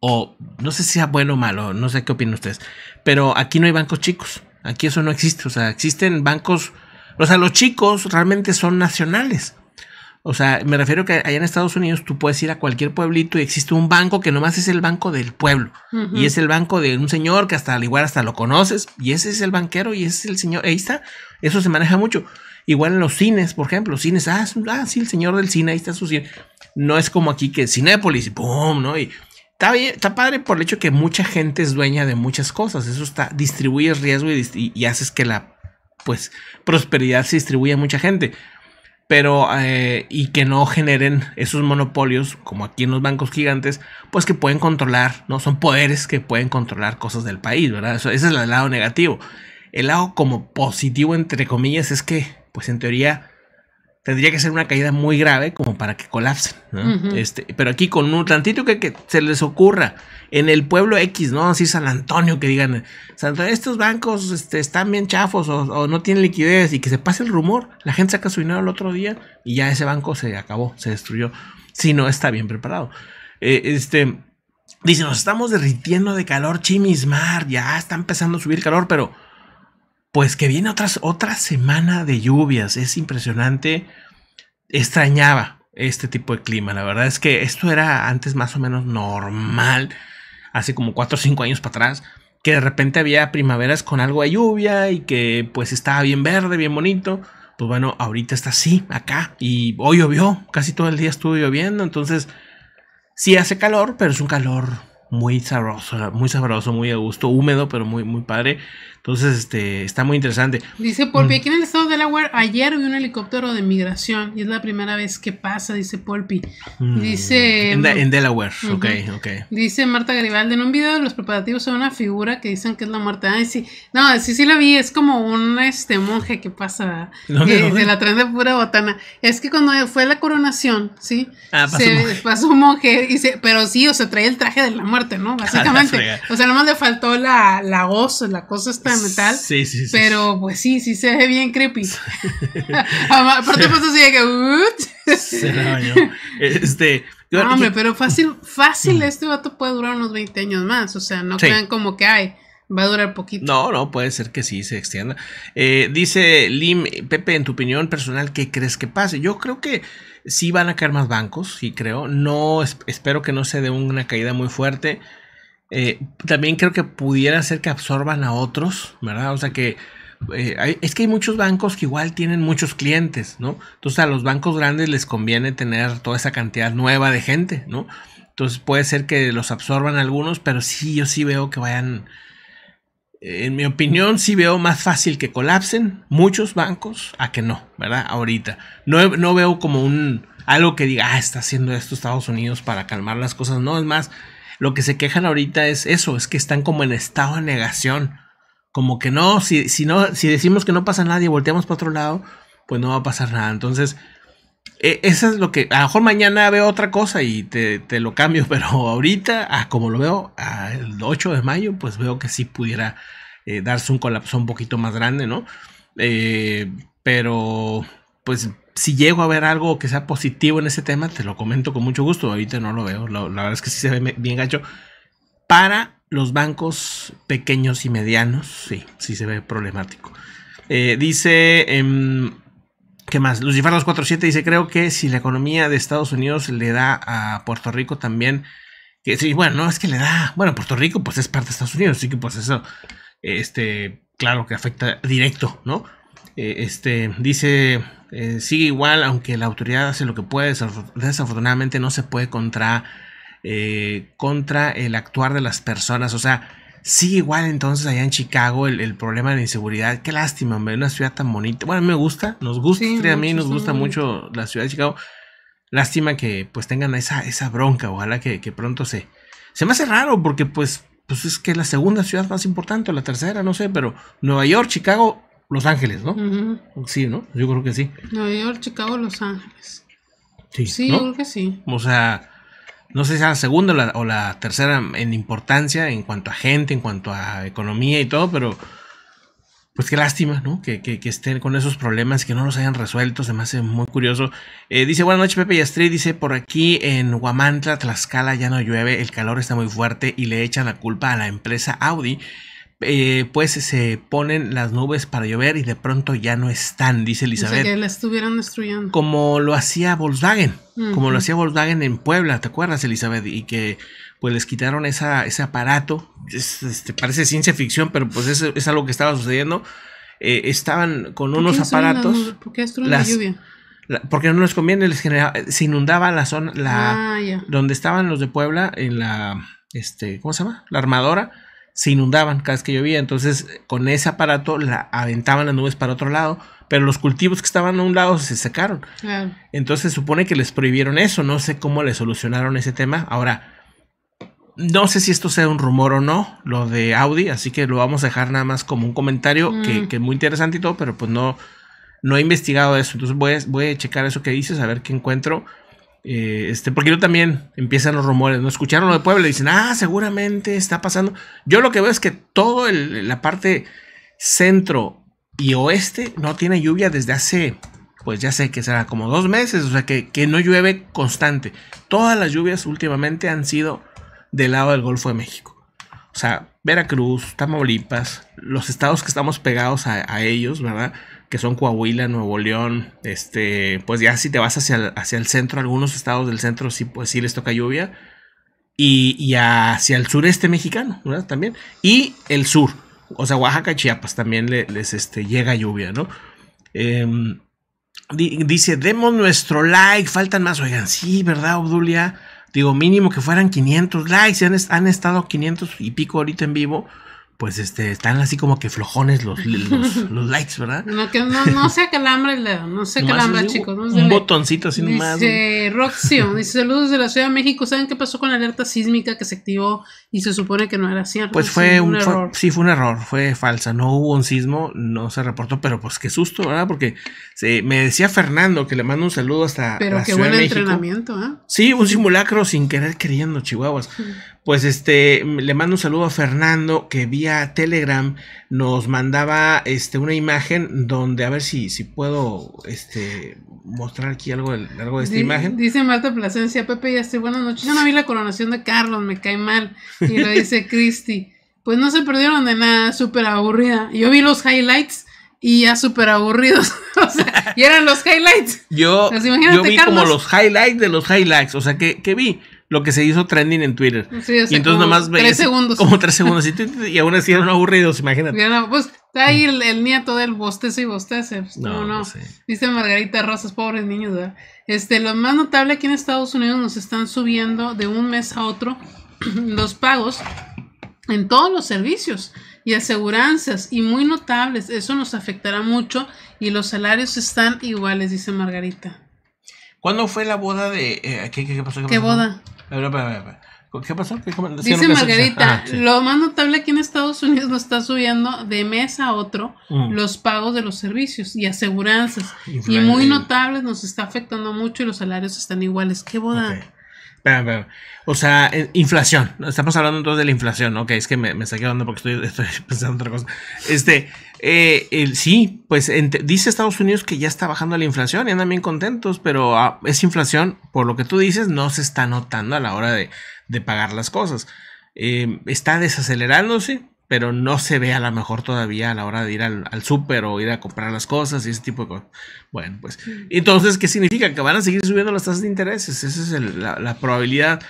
S1: o no sé si sea bueno o malo, no sé qué opinan ustedes, pero aquí no hay bancos chicos, aquí eso no existe, o sea, existen bancos, o sea, los chicos realmente son nacionales. O sea, me refiero que allá en Estados Unidos tú puedes ir a cualquier pueblito y existe un banco que nomás es el banco del pueblo. Y es el banco de un señor que hasta al igual hasta lo conoces. Y ese es el banquero y ese es el señor. Ahí está. Eso se maneja mucho. Igual en los cines, por ejemplo, cines. Ah, ah sí, el señor del cine, ahí está su cine. No es como aquí que Cinépolis, ¡pum! ¿no? Y Está, bien, está padre por el hecho que mucha gente es dueña de muchas cosas. Eso está, distribuyes riesgo y, haces que la pues, prosperidad se distribuya a mucha gente. Pero, eh, y que no generen esos monopolios, como aquí en los bancos gigantes, pues que pueden controlar, ¿no? Son poderes que pueden controlar cosas del país, ¿verdad? Eso, ese es el lado negativo. El lado como positivo, entre comillas, es que, pues en teoría, tendría que ser una caída muy grave como para que colapsen, este, pero aquí con un tantito que, se les ocurra en el pueblo X, ¿no? Así San Antonio que digan, estos bancos este, están bien chafos o, no tienen liquidez y que se pase el rumor, la gente saca su dinero el otro día y ya ese banco se acabó, se destruyó, si no está bien preparado. Eh, este, dice, nos estamos derritiendo de calor, chimismar, ya está empezando a subir calor, pero pues que viene otra semana de lluvias. Es impresionante. Extrañaba este tipo de clima. La verdad es que esto era antes más o menos normal, hace como 4 o 5 años para atrás, que de repente había primaveras con algo de lluvia y que pues estaba bien verde, bien bonito. Pues bueno, ahorita está así, acá. Y hoy llovió, casi todo el día estuvo lloviendo. Entonces, sí hace calor, pero es un calor muy sabroso, muy sabroso, muy a gusto, húmedo, pero muy, muy padre. Entonces, este, está muy interesante.
S2: Dice, Polpi, mm. aquí en el estado de Delaware ayer vi un helicóptero de migración y es la primera vez que pasa, dice Polpi.
S1: Mm. Dice... En, Delaware, ok,
S2: ok. Dice Marta Garibaldi, en un video de los preparativos de una figura que dicen que es la muerte. Ay, sí. No, sí, sí la vi, es como un este, monje que pasa, se la traen de pura botana. Es que cuando fue la coronación, ¿sí? Ah, pasó, se, pasó un monje, y pero sí, o sea, traía el traje de la muerte, ¿no? Básicamente. O sea, nomás le faltó la, la voz, la cosa está metal. Sí, sí, Pero pues sí, sí se ve bien creepy. Aparte, pues así de que. Este. hombre, pero fácil, fácil, este vato puede durar unos 20 años más. O sea, no crean como que hay. Va a durar poquito.
S1: No, no, puede ser que sí se extienda. Eh, dice Lim, Pepe, en tu opinión personal, ¿qué crees que pase? Yo creo que sí van a caer más bancos, sí creo. No, espero que no se dé una caída muy fuerte. Eh, también creo que pudiera ser que absorban a otros, ¿verdad? O sea que eh, es que hay muchos bancos que igual tienen muchos clientes, ¿no? Entonces a los bancos grandes les conviene tener toda esa cantidad nueva de gente, ¿no? Entonces puede ser que los absorban algunos, pero sí, yo sí veo que vayan, eh, en mi opinión, sí veo más fácil que colapsen muchos bancos a que no, ¿verdad? Ahorita. No, no veo como un, algo que diga, ah, está haciendo esto Estados Unidos para calmar las cosas. No, es más, lo que se quejan ahorita es eso, es que están como en estado de negación. Como que no, si, si no, si decimos que no pasa nada y volteamos para otro lado, pues no va a pasar nada. Entonces, e, eso es lo que. A lo mejor mañana veo otra cosa y te, lo cambio, pero ahorita, ah, como lo veo, el 8 de mayo, pues veo que sí pudiera eh, darse un colapso un poquito más grande, ¿no? Eh, pero, pues si llego a ver algo que sea positivo en ese tema, te lo comento con mucho gusto. Ahorita no lo veo, la, verdad es que sí se ve bien gacho. Para los bancos pequeños y medianos, sí, sí se ve problemático. Eh, dice, em, ¿qué más? Lucifer 247 dice, creo que si la economía de Estados Unidos le da a Puerto Rico también, que sí, bueno, no es que le da, bueno, Puerto Rico pues es parte de Estados Unidos, así que pues eso, este, claro que afecta directo, ¿no? Eh, este, dice, eh, sigue igual, aunque la autoridad hace lo que puede, desafortunadamente no se puede contra, eh, contra el actuar de las personas. O sea, sigue igual entonces allá en Chicago el, problema de la inseguridad. Qué lástima, una ciudad tan bonita. Bueno, me gusta, nos gusta, a mí nos gusta mucho la ciudad de Chicago. Lástima que pues tengan esa, esa bronca, ojalá que, pronto se... Se me hace raro porque pues pues es que es la segunda ciudad más importante, la tercera, no sé, pero Nueva York, Chicago, los Ángeles, ¿no? Sí, ¿no? Yo creo que sí.
S2: Nueva York, Chicago, Los Ángeles.
S1: Sí, sí yo creo que sí. O sea, no sé si es la segunda o la, tercera en importancia en cuanto a gente, en cuanto a economía y todo, pero pues qué lástima, ¿no? Que, que, estén con esos problemas que no los hayan resuelto, Además es muy curioso. Eh, dice, buenas noches Pepe Yastri, dice, por aquí en Huamantla, Tlaxcala ya no llueve, el calor está muy fuerte y le echan la culpa a la empresa Audi eh, pues se ponen las nubes para llover y de pronto ya no están, dice Elizabeth. que
S2: la estuvieron destruyendo.
S1: Como lo hacía Volkswagen, como lo hacía Volkswagen en Puebla, ¿te acuerdas, Elizabeth? Y que pues les quitaron ese aparato, este, parece ciencia ficción, pero pues es, es algo que estaba sucediendo. Eh, estaban con unos aparatos. ¿Por qué destruyen la lluvia? porque no les conviene, les se inundaba la zona, la, ah, donde estaban los de Puebla, en la, este, ¿cómo se llama? La armadora se inundaban cada vez que llovía. Entonces, con ese aparato la aventaban las nubes para otro lado, pero los cultivos que estaban a un lado se secaron. Entonces, supone que les prohibieron eso. No sé cómo le solucionaron ese tema. Ahora, no sé si esto sea un rumor o no, lo de Audi, así que lo vamos a dejar nada más como un comentario que, mm. es muy interesante y todo, pero pues no, no he investigado eso. Entonces, voy voy a checar eso que dices, a ver qué encuentro. Eh, este, porque yo también empiezan los rumores, ¿no? Escucharon lo de Puebla y dicen, ah, seguramente está pasando. Yo lo que veo es que toda la parte centro y oeste no tiene lluvia desde hace, pues ya sé que será como dos meses, o sea que, que no llueve constante. Todas las lluvias últimamente han sido del lado del Golfo de México. O sea, Veracruz, Tamaulipas, los estados que estamos pegados a, a ellos, ¿verdad? que son Coahuila, Nuevo León, este, pues ya si te vas hacia, hacia el centro, algunos estados del centro sí, pues sí les toca lluvia, y, hacia el sureste mexicano, ¿verdad? También, y el sur, o sea, Oaxaca Chiapas también les, este, llega lluvia, ¿no? Em, dice, demos nuestro like, faltan más, oigan, sí, ¿verdad, Obdulia? Digo, mínimo que fueran 500 likes, han, han estado 500 y pico ahorita en vivo pues este, están así como que flojones los, los, likes, ¿verdad?
S2: No, que no, no se el dedo, no se acalambre, chicos. No un botoncito así nomás. Dice Roxio, dice saludos de la Ciudad de México. ¿Saben qué pasó con la alerta sísmica que se activó y se supone que no era cierto? Pues fue, un, error.
S1: Fue, sí, fue un error, fue falsa. No hubo un sismo, no se reportó, pero pues qué susto, ¿verdad? Porque se, me decía Fernando que le mando un saludo hasta. Pero Ciudad de México.
S2: entrenamiento, ¿eh?
S1: Sí, un simulacro sin querer queriendo, Chihuahuas. Pues este, le mando un saludo a Fernando que vía Telegram nos mandaba este, una imagen donde, a ver si, si puedo este, mostrar aquí algo, de, de esta imagen.
S2: Dice Marta Plasencia, Pepe, ya estoy, buenas noches. Yo no vi la coronación de Carlos, me cae mal. Y lo dice Cristi. Pues no se perdieron de nada, súper aburrida. Yo vi los highlights y ya súper aburridos. o sea, y eran los highlights.
S1: Yo, yo vi como los highlights de los highlights. O sea, ¿qué vi lo que se hizo trending en Twitter. Sí, y entonces Tres segundos. Como tres segundos. Y, aún así eran aburridos, imagínate.
S2: pues está ahí mm. el, nieto del bostezo y bostece. Pues, no, no. Dice Margarita Rosas, pobres niños, Este, lo más notable aquí en Estados Unidos nos están subiendo de un mes a otro los pagos en todos los servicios y aseguranzas y muy notables. Eso nos afectará mucho y los salarios están iguales, dice Margarita.
S1: ¿Cuándo fue la boda de... Eh, ¿qué, pasó, ¿qué, ¿Qué boda? ¿Qué pasó? Dice Margarita, ah, lo
S2: más notable aquí en Estados Unidos nos está subiendo de mes a otro mm. los pagos de los servicios y aseguranzas. Y muy notables nos está afectando mucho y los salarios están iguales. ¡Qué boda!
S1: O sea, eh, inflación. Estamos hablando entonces de la inflación. Ok, es que me, me está quedando porque estoy, estoy pensando otra cosa. Este, eh, el, sí, pues dice Estados Unidos que ya está bajando la inflación y andan bien contentos, pero ah, esa inflación, por lo que tú dices, no se está notando a la hora de, pagar las cosas. Em, está desacelerándose, pero no se ve a lo mejor todavía a la hora de ir al, súper o ir a comprar las cosas y ese tipo de cosas. Bueno, pues entonces, ¿qué significa? Que van a seguir subiendo las tasas de intereses. Esa es la probabilidad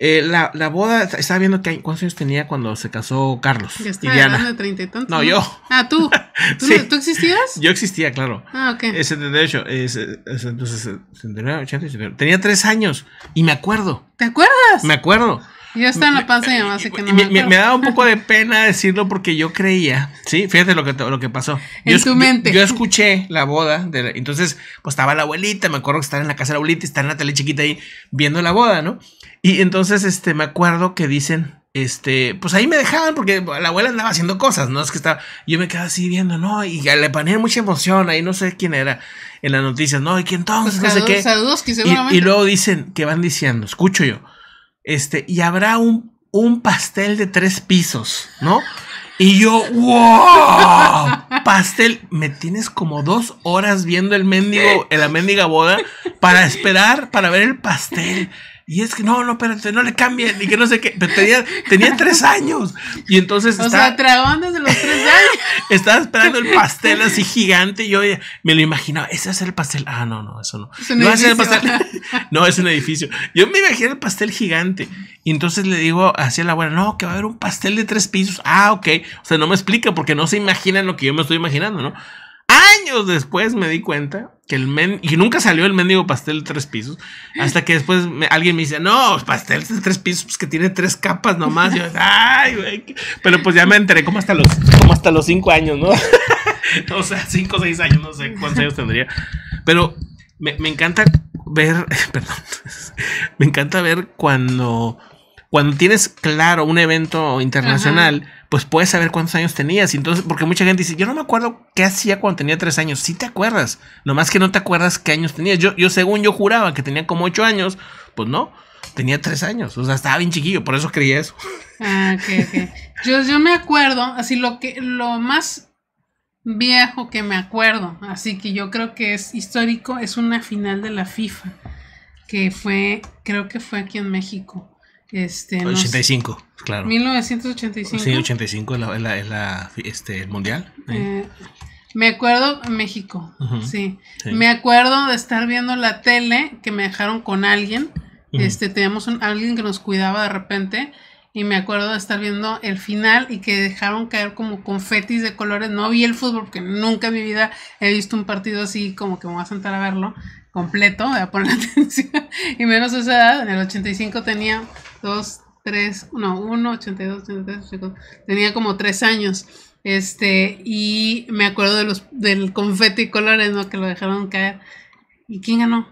S1: eh, la, la, boda, estaba viendo que cuántos años tenía cuando se casó Carlos. Ya está, y Diana.
S2: De y tantos no, yo. Ah, tú. ¿Tú, existías?
S1: Yo existía, claro. Ah, ok. De hecho, eh, entonces, 79, 80, 80, Tenía tres años y me acuerdo.
S2: ¿Te acuerdas? Me acuerdo. Yo estaba en la panza que me, me, me,
S1: da un poco de pena decirlo porque yo creía, ¿sí? Fíjate lo que, lo que pasó. En yo, tu mente. Yo, escuché la boda, de entonces, pues estaba la abuelita, me acuerdo que estaba en la casa de la abuelita y está en la tele chiquita ahí viendo la boda, ¿no? Y entonces, este, me acuerdo que dicen, este, pues ahí me dejaban porque la abuela andaba haciendo cosas, ¿no? Es que estaba, yo me quedaba así viendo, ¿no? Y le ponían mucha emoción, ahí no sé quién era en las noticias, ¿no? Y quién entonces, no sé qué. Y, y luego dicen, que van diciendo, escucho yo este, y habrá un, un pastel de tres pisos, ¿no? Y yo, wow, pastel, me tienes como dos horas viendo el mendigo, la mendiga boda, para esperar, para ver el pastel. Y es que no, no, espérate, no le cambien, ni que no sé qué. tenía, tenía tres años. Y entonces. O estaba, sea,
S2: trabajando desde los tres años.
S1: Estaba esperando el pastel así gigante. Y yo me lo imaginaba, ese es el pastel. Ah, no, no, eso no. no, edificio. Es no, es un edificio. Yo me imaginé el pastel gigante. Y entonces le digo así a la abuela, no, que va a haber un pastel de tres pisos. Ah, ok. O sea, no me explica porque no se imaginan lo que yo me estoy imaginando, ¿no? años después me di cuenta que el men y nunca salió el mendigo pastel de tres pisos hasta que después alguien me dice no pastel de tres pisos pues, que tiene tres capas nomás yo ay güey pero pues ya me enteré como hasta los como hasta los cinco años no o sea cinco o seis años no sé cuántos años tendría pero me encanta ver perdón me encanta ver cuando cuando tienes claro un evento internacional, pues puedes saber cuántos años tenías. Y entonces, porque mucha gente dice, yo no me acuerdo qué hacía cuando tenía tres años. Sí te acuerdas, nomás que no te acuerdas qué años tenías. Yo, yo según yo juraba que tenía como ocho años, pues no, tenía tres años. O sea, estaba bien chiquillo, por eso creía eso.
S2: Ah, yo, yo me acuerdo, así lo que, lo más viejo que me acuerdo, así que yo creo que es histórico, es una final de la FIFA, que fue, creo que fue aquí en México este, 85, claro. 1985. Sí,
S1: 85 es, la, este, el mundial. Eh,
S2: me acuerdo, México, sí. Me acuerdo de estar viendo la tele que me dejaron con alguien. Este, teníamos un, alguien que nos cuidaba de repente. Y me acuerdo de estar viendo el final y que dejaron caer como confetis de colores. No vi el fútbol porque nunca en mi vida he visto un partido así como que me voy a sentar a verlo completo, voy a poner atención. Y menos esa edad, en el 85 tenía 2, 3, no, 1, 82, 83, chicos. Tenía como tres años. Este, y me acuerdo de los, del confeti colores, ¿no? Que lo dejaron caer. ¿Y quién ganó?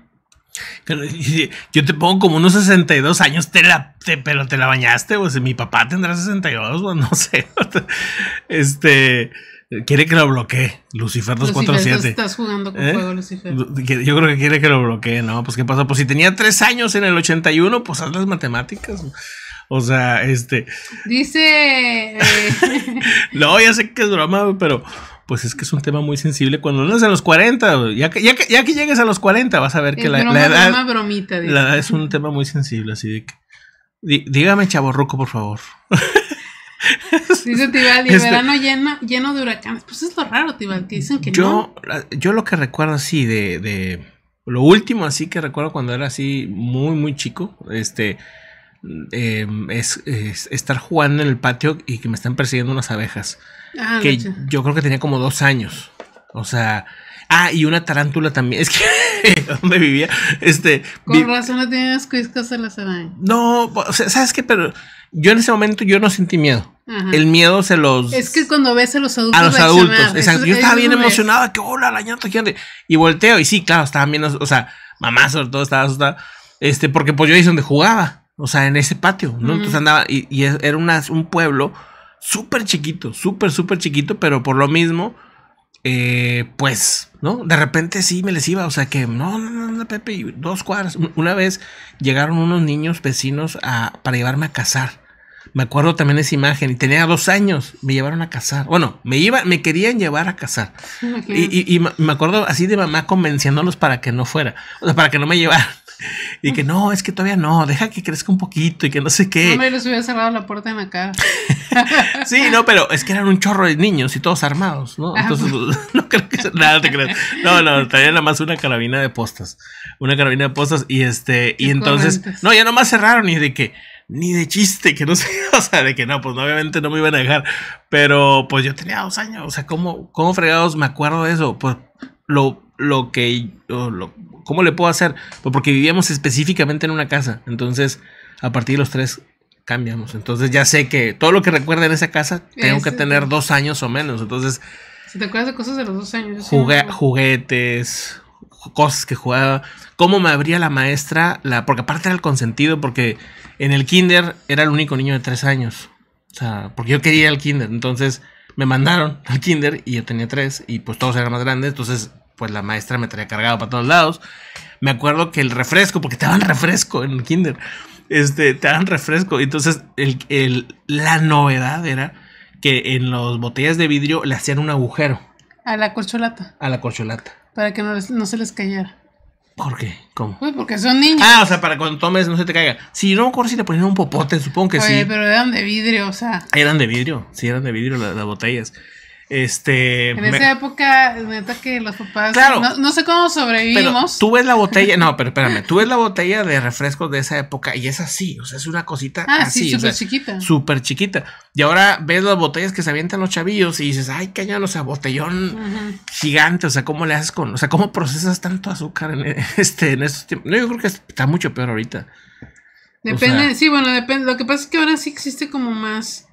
S1: Yo te pongo como unos 62 años, te la, te, pero te la bañaste, o sea, mi papá tendrá 62, o no sé. Este. Quiere que lo bloquee, Lucifer 247. estás
S2: jugando con ¿Eh? Lucifer.
S1: Yo creo que quiere que lo bloquee, ¿no? Pues qué pasa, pues si tenía tres años en el 81, pues haz las matemáticas. O sea, este.
S2: Dice. Eh,
S1: no, ya sé que es broma, pero pues es que es un tema muy sensible. Cuando andas a los 40, ya que, ya llegues a los 40, vas a ver que la, la, edad. es un tema muy sensible, así de que. Dígame, Ruco, por favor.
S2: Dice Tibal, y este verano lleno, lleno de huracanes. Pues es lo raro, Tibal, que dicen que yo,
S1: no. Yo lo que recuerdo así de, Lo último así que recuerdo cuando era así muy, muy chico, este... Em, es, estar jugando en el patio y que me están persiguiendo unas abejas. Ah, que yo creo que tenía como dos años. O sea... Ah, y una tarántula también. Es que ¿Dónde vivía, este. Con
S2: razón no tienes cuizcas en la arañas.
S1: No, o sea, ¿sabes qué? Pero yo en ese momento yo no sentí miedo. El miedo se los.
S2: Es que cuando ves a los adultos. A los adultos. Yo estaba bien emocionada,
S1: que hola, la ñata Y volteo, y sí, claro, estaban viendo... O sea, mamá sobre todo estaba asustada. Este, porque pues yo es donde jugaba. O sea, en ese patio, ¿no? Entonces andaba. Y, era un pueblo súper chiquito, súper, súper chiquito, pero por lo mismo. Eh, pues, ¿no? De repente sí me les iba, o sea que, no, no, no, no Pepe, dos cuadras. Una vez llegaron unos niños vecinos para llevarme a cazar. Me acuerdo también esa imagen. Y tenía dos años. Me llevaron a casar. Bueno, me iba, me querían llevar a casar.
S2: Y,
S1: me acuerdo así de mamá convenciéndolos para que no fuera. O sea, para que no me llevaran. Y que no, es que todavía no, deja que crezca un poquito y que no sé qué. No
S2: me les hubiera cerrado la puerta en la cara.
S1: sí, no, pero es que eran un chorro de niños y todos armados, ¿no? Entonces, no creo que. Nada, te creo. No, no, traía nada más una carabina de postas. Una carabina de postas y este. Y entonces. No, ya nomás cerraron y de que ni de chiste, que no sé, o sea, de que no, pues obviamente no me iban a dejar, pero pues yo tenía dos años, o sea, ¿cómo, como fregados me acuerdo de eso? Pues lo, lo que, ¿cómo le puedo hacer? Pues porque vivíamos específicamente en una casa, entonces a partir de los tres cambiamos, entonces ya sé que todo lo que recuerda en esa casa tengo que tener dos años o menos, entonces...
S2: Si te acuerdas de cosas de los dos años. jugué,
S1: juguetes, cosas que jugaba, cómo me abría la maestra, la, porque aparte era el consentido, porque en el kinder era el único niño de tres años. O sea, porque yo quería el kinder, entonces me mandaron al kinder y yo tenía tres y pues todos eran más grandes, entonces pues la maestra me traía cargado para todos lados. Me acuerdo que el refresco, porque te daban refresco en el kinder, este, te daban refresco, entonces el, la novedad era que en las botellas de vidrio le hacían un agujero.
S2: A la corcholata.
S1: A la corcholata.
S2: Para que no, no se les cayera.
S1: ¿Por qué? ¿Cómo?
S2: Pues porque son niños. Ah, o sea,
S1: para cuando tomes no se te caiga. Sí, no me si le ponían un popote, supongo que Oye, sí.
S2: pero eran de vidrio, o sea.
S1: Eran de vidrio, sí, eran de vidrio las botellas. Este. En esa
S2: época, neta que los papás. no, sé cómo sobrevivimos.
S1: tú ves la botella, no, pero espérame, tú ves la botella de refrescos de esa época y es así, o sea, es una cosita ah, así. súper chiquita. Y ahora ves las botellas que se avientan los chavillos y dices, ay, cañón, o sea, botellón gigante, o sea, ¿cómo le haces con, o sea, cómo procesas tanto azúcar en este, en estos tiempos? No, yo creo que está mucho peor ahorita.
S2: Depende, sí, bueno, depende. Lo que pasa es que ahora sí existe como más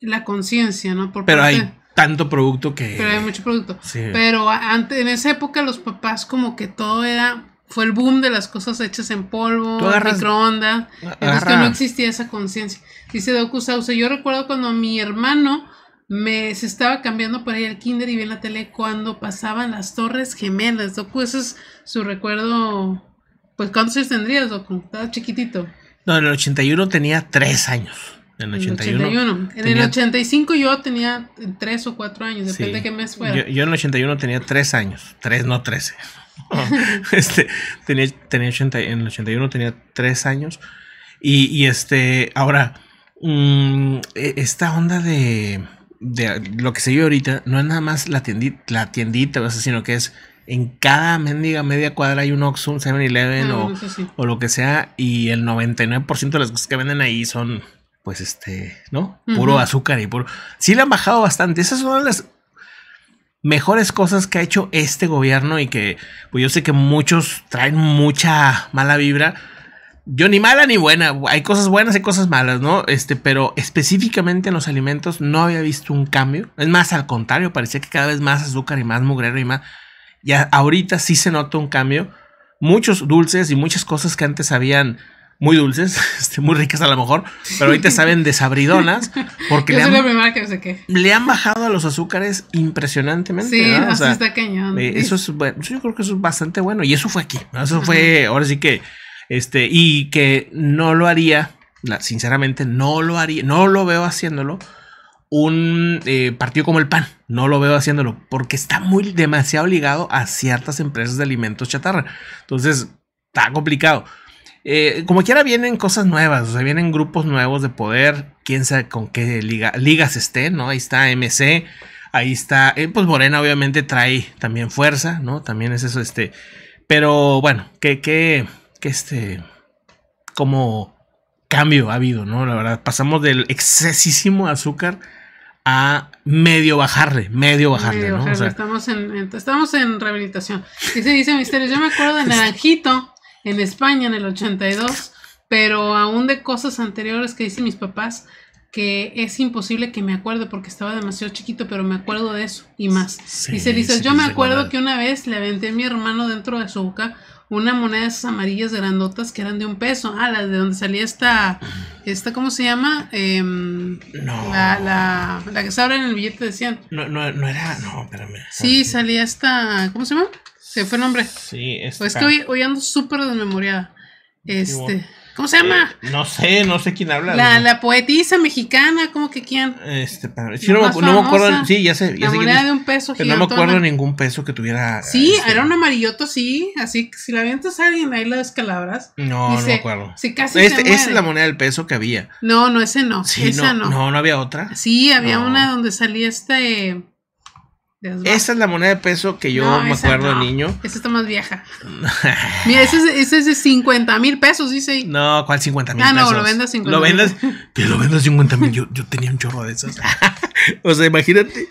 S2: la conciencia, ¿no? pero hay tanto producto que... Pero hay mucho producto. Sí. Pero antes, en esa época los papás como que todo era... Fue el boom de las cosas hechas en polvo, microondas. Entonces que no existía esa conciencia. Dice Doku Sauce, yo recuerdo cuando mi hermano me se estaba cambiando para ir al kinder y vi en la tele cuando pasaban las torres gemelas. Doku, ese es su recuerdo. Pues, ¿cuántos años tendrías, Doku? Estaba chiquitito.
S1: No, en el 81 tenía tres años. En el 81. En el
S2: 85 yo tenía 3 o 4 años, depende de qué mes fuera.
S1: Yo, en el 81 tenía 3 años, 3 no 13. este, tenía, en el 81 tenía 3 años. Y, este, ahora, mm, e, esta onda de, lo que se vive ahorita no es nada más la tiendita, o sino que es en cada mendiga media cuadra hay un Oxum un 7-Eleven ah, o, o, lo que sea, y el 99% de las cosas que venden ahí son pues este, ¿no? Puro azúcar y puro... Sí le han bajado bastante. Esas son las mejores cosas que ha hecho este gobierno y que, pues yo sé que muchos traen mucha mala vibra. Yo ni mala ni buena, hay cosas buenas y cosas malas, ¿no? Este, pero específicamente en los alimentos no había visto un cambio. Es más, al contrario, parecía que cada vez más azúcar y más mugrero y más... Ya ahorita sí se nota un cambio. Muchos dulces y muchas cosas que antes habían muy dulces, este, muy ricas a lo mejor, pero ahorita saben desabridonas porque le, han, bajado a los azúcares impresionantemente. Sí, así está cañón. Eh, eso es bueno, yo creo que eso es bastante bueno y eso fue aquí, eso fue, ahora sí que, este, y que no lo haría, sinceramente no lo haría, no lo veo haciéndolo un eh, partido como el PAN. No lo veo haciéndolo porque está muy demasiado ligado a ciertas empresas de alimentos chatarra. Entonces, está complicado. Eh, como quiera vienen cosas nuevas, o sea, vienen grupos nuevos de poder, quién sabe con qué ligas estén, ¿no? Ahí está MC, ahí está, eh, pues Morena obviamente trae también fuerza, ¿no? También es eso, este, pero bueno, que, que, que este, como cambio ha habido, ¿no? La verdad, pasamos del excesísimo azúcar a medio bajarle, medio bajarle, ¿no? estamos,
S2: en, estamos en rehabilitación. se dice yo me acuerdo de Naranjito en España en el 82, pero aún de cosas anteriores que dicen mis papás, que es imposible que me acuerde porque estaba demasiado chiquito, pero me acuerdo de eso y más. y se dice, yo me acuerdo que una vez le aventé a mi hermano dentro de su boca una moneda de amarillas grandotas que eran de un peso. Ah, la de donde salía esta, esta ¿cómo se llama? Em, no. La, la, que se abre en el billete de 100. No, no, no era, no, espérame. Sí, ah, salía esta, ¿cómo se llama? Se fue el nombre. Sí, es. Pues que hoy, ando súper desmemoriada. Este. ¿Cómo se llama?
S1: Eh, no sé, no sé quién habla. La,
S2: la poetisa mexicana, ¿cómo que quién?
S1: Este, no, me acuerdo. Sí, ya sé. la moneda de un
S2: peso no me acuerdo
S1: ningún peso que tuviera. Sí,
S2: este, era un amarilloto, sí. Así que si la avientas a alguien, ahí la descalabras. No, no me acuerdo. Sí, casi Esa es la
S1: moneda del peso que había.
S2: No, no, ese no. esa no,
S1: no. no. había otra. Sí, había una
S2: donde salía este. Esa
S1: es la moneda de peso que yo me acuerdo de niño.
S2: Esa está más vieja. Mira, ese es, es de 50 mil pesos, dice.
S1: No, ¿cuál 50 mil pesos? Ah, no, lo vendas 50 Lo vendas, que lo vendas 50 mil. Yo, yo tenía un chorro de esas. o sea, imagínate.